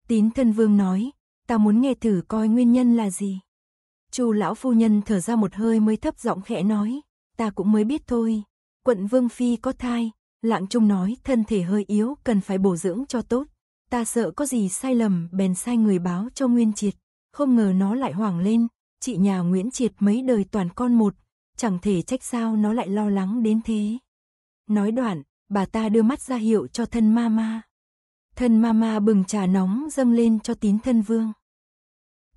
Tín thân vương nói, ta muốn nghe thử coi nguyên nhân là gì. Chu lão phu nhân thở ra một hơi mới thấp giọng khẽ nói, ta cũng mới biết thôi, quận vương phi có thai, lạng trung nói thân thể hơi yếu cần phải bổ dưỡng cho tốt, Ta sợ có gì sai lầm bèn sai người báo cho Nguyên Triệt, không ngờ nó lại hoảng lên, chị nhà Nguyễn Triệt mấy đời toàn con một, chẳng thể trách sao nó lại lo lắng đến thế. Nói đoạn, bà ta đưa mắt ra hiệu cho thân ma ma. Thân ma ma bừng trà nóng dâng lên cho tín thân vương.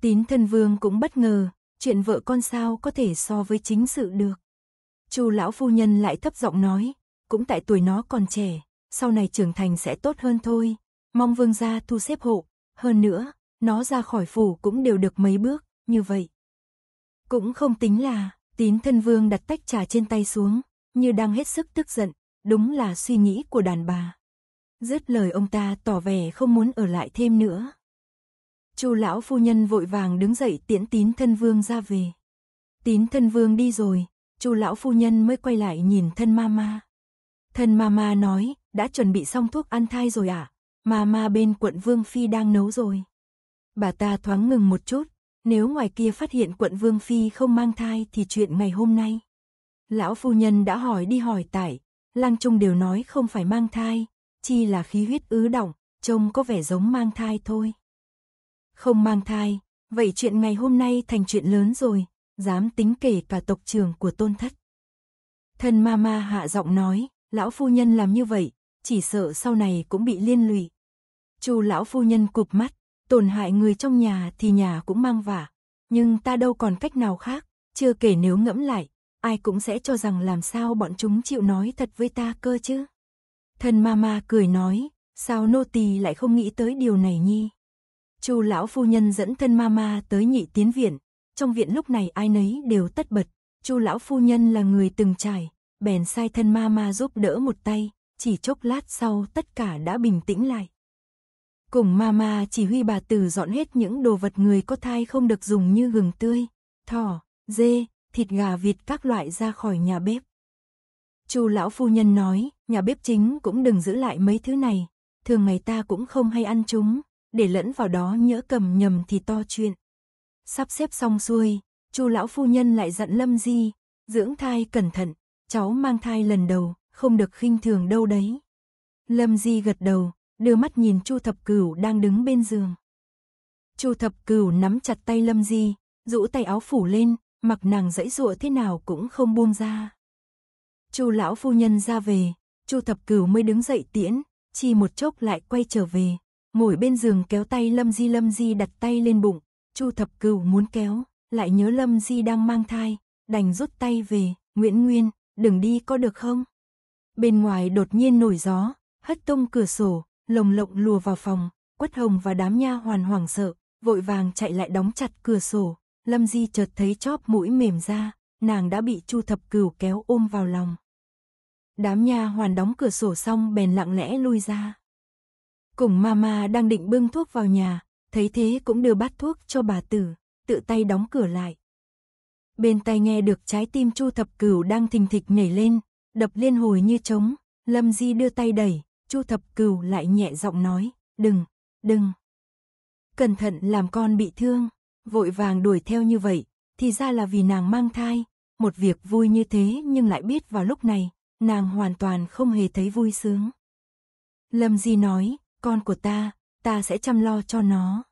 Tín thân vương cũng bất ngờ, chuyện vợ con sao có thể so với chính sự được. Chu lão phu nhân lại thấp giọng nói, cũng tại tuổi nó còn trẻ, sau này trưởng thành sẽ tốt hơn thôi, mong vương gia thu xếp hộ, hơn nữa, nó ra khỏi phủ cũng đều được mấy bước, như vậy. Cũng không tính là, tín thân vương đặt tách trà trên tay xuống, như đang hết sức tức giận, đúng là suy nghĩ của đàn bà. Dứt lời ông ta tỏ vẻ không muốn ở lại thêm nữa. Chu lão phu nhân vội vàng đứng dậy tiễn tín thân vương ra về. Tín thân vương đi rồi, chu lão phu nhân mới quay lại nhìn thân mama. Thân mama nói, đã chuẩn bị xong thuốc ăn thai rồi à? Mama bên quận Vương Phi đang nấu rồi. Bà ta thoáng ngừng một chút, nếu ngoài kia phát hiện quận Vương Phi không mang thai thì chuyện ngày hôm nay. Lão phu nhân đã hỏi đi hỏi tại, lang trung đều nói không phải mang thai, chi là khí huyết ứ động, trông có vẻ giống mang thai thôi. Không mang thai, vậy chuyện ngày hôm nay thành chuyện lớn rồi, dám tính kể cả tộc trưởng của tôn thất. Thần ma ma hạ giọng nói, lão phu nhân làm như vậy, chỉ sợ sau này cũng bị liên lụy. Chu lão phu nhân cụp mắt, tổn hại người trong nhà thì nhà cũng mang vả, nhưng ta đâu còn cách nào khác, chưa kể nếu ngẫm lại, ai cũng sẽ cho rằng làm sao bọn chúng chịu nói thật với ta cơ chứ. Thần mama cười nói, sao nô tỳ lại không nghĩ tới điều này nhi. Chu lão phu nhân dẫn thân mama tới nhị tiến viện, trong viện lúc này ai nấy đều tất bật, Chu lão phu nhân là người từng trải, bèn sai thân mama giúp đỡ một tay, chỉ chốc lát sau tất cả đã bình tĩnh lại. Cùng mama chỉ huy bà tử dọn hết những đồ vật người có thai không được dùng như gừng tươi, thỏ, dê, thịt gà vịt các loại ra khỏi nhà bếp. Chu lão phu nhân nói, nhà bếp chính cũng đừng giữ lại mấy thứ này, thường ngày ta cũng không hay ăn chúng, để lẫn vào đó nhỡ cầm nhầm thì to chuyện. Sắp xếp xong xuôi, Chu lão phu nhân lại dặn Lâm Di, dưỡng thai cẩn thận, cháu mang thai lần đầu, không được khinh thường đâu đấy. Lâm Di gật đầu, đưa mắt nhìn Chu Thập Cửu đang đứng bên giường. Chu Thập Cửu nắm chặt tay Lâm Di, rũ tay áo phủ lên, mặc nàng dãy dụa thế nào cũng không buông ra. Chu lão phu nhân ra về, Chu Thập Cửu mới đứng dậy tiễn, chỉ một chốc lại quay trở về, ngồi bên giường kéo tay Lâm Di Lâm Di đặt tay lên bụng, Chu Thập Cửu muốn kéo, lại nhớ Lâm Di đang mang thai, đành rút tay về, Nguyễn Nguyên, đừng đi có được không? Bên ngoài đột nhiên nổi gió, hất tung cửa sổ, lồng lộng lùa vào phòng, Quất Hồng và đám nha hoàn hoảng sợ, vội vàng chạy lại đóng chặt cửa sổ. Lâm Di chợt thấy chóp mũi mềm ra, nàng đã bị Chu Thập Cửu kéo ôm vào lòng. Đám nha hoàn đóng cửa sổ xong bèn lặng lẽ lui ra. Cùng mama đang định bưng thuốc vào nhà, thấy thế cũng đưa bát thuốc cho bà tử, tự tay đóng cửa lại. Bên tai nghe được trái tim Chu Thập Cửu đang thình thịch nhảy lên, đập liên hồi như trống, Lâm Di đưa tay đẩy, Chu Thập cửu lại nhẹ giọng nói, "Đừng, đừng. Cẩn thận làm con bị thương." Vội vàng đuổi theo như vậy, thì ra là vì nàng mang thai, một việc vui như thế nhưng lại biết vào lúc này, nàng hoàn toàn không hề thấy vui sướng. Lâm Di nói, con của ta, ta sẽ chăm lo cho nó.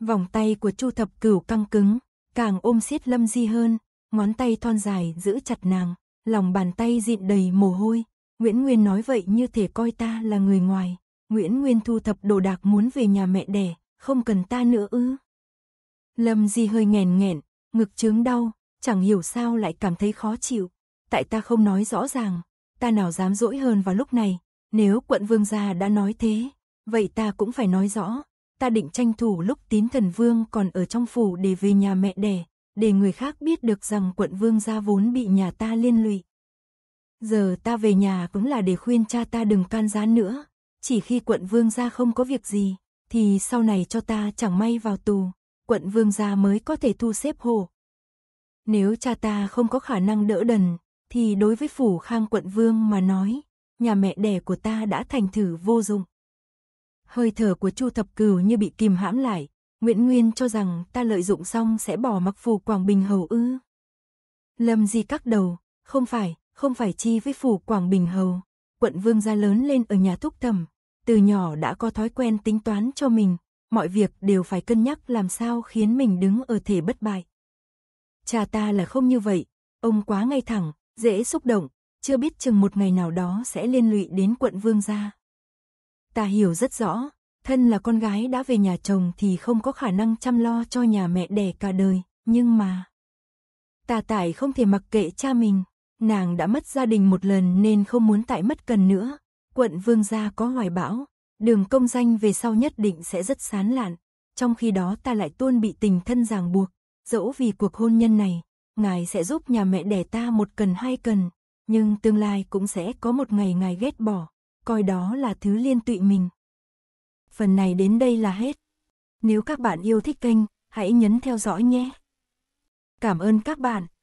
Vòng tay của Chu Thập Cửu căng cứng, càng ôm siết Lâm Di hơn, ngón tay thon dài giữ chặt nàng, lòng bàn tay dịn đầy mồ hôi, Nguyễn Nguyên nói vậy như thể coi ta là người ngoài. Nguyễn Nguyên thu thập đồ đạc muốn về nhà mẹ đẻ, không cần ta nữa ư. Lâm Di hơi nghèn nghẹn, ngực chướng đau, chẳng hiểu sao lại cảm thấy khó chịu. Tại ta không nói rõ ràng, ta nào dám dỗi hơn vào lúc này. Nếu quận vương gia đã nói thế, vậy ta cũng phải nói rõ. Ta định tranh thủ lúc tín thần vương còn ở trong phủ để về nhà mẹ đẻ, để người khác biết được rằng quận vương gia vốn bị nhà ta liên lụy. Giờ ta về nhà cũng là để khuyên cha ta đừng can gián nữa. Chỉ khi quận vương gia không có việc gì, thì sau này cho ta chẳng may vào tù, quận vương gia mới có thể thu xếp hồ. Nếu cha ta không có khả năng đỡ đần, thì đối với phủ khang quận vương mà nói, nhà mẹ đẻ của ta đã thành thử vô dụng. Hơi thở của Chu Thập Cửu như bị kìm hãm lại, Nguyễn Nguyên cho rằng ta lợi dụng xong sẽ bỏ mặc phù Quảng Bình hầu ư. Lâm Di các đầu, không phải, không phải chi với phủ Quảng Bình Hầu. Quận Vương gia lớn lên ở nhà thúc thầm từ nhỏ đã có thói quen tính toán cho mình, mọi việc đều phải cân nhắc làm sao khiến mình đứng ở thể bất bại. Cha ta là không như vậy, ông quá ngay thẳng, dễ xúc động, chưa biết chừng một ngày nào đó sẽ liên lụy đến quận Vương gia. Ta hiểu rất rõ, thân là con gái đã về nhà chồng thì không có khả năng chăm lo cho nhà mẹ đẻ cả đời, nhưng mà... Ta tải không thể mặc kệ cha mình nàng đã mất gia đình một lần nên không muốn tại mất cần nữa. Quận Vương gia có hoài bão, đường công danh về sau nhất định sẽ rất sán lạn, trong khi đó ta lại tuôn bị tình thân ràng buộc, dẫu vì cuộc hôn nhân này, ngài sẽ giúp nhà mẹ đẻ ta một cần hai cần, nhưng tương lai cũng sẽ có một ngày ngài ghét bỏ, coi đó là thứ liên tụy mình. Phần này đến đây là hết. Nếu các bạn yêu thích kênh, hãy nhấn theo dõi nhé. Cảm ơn các bạn.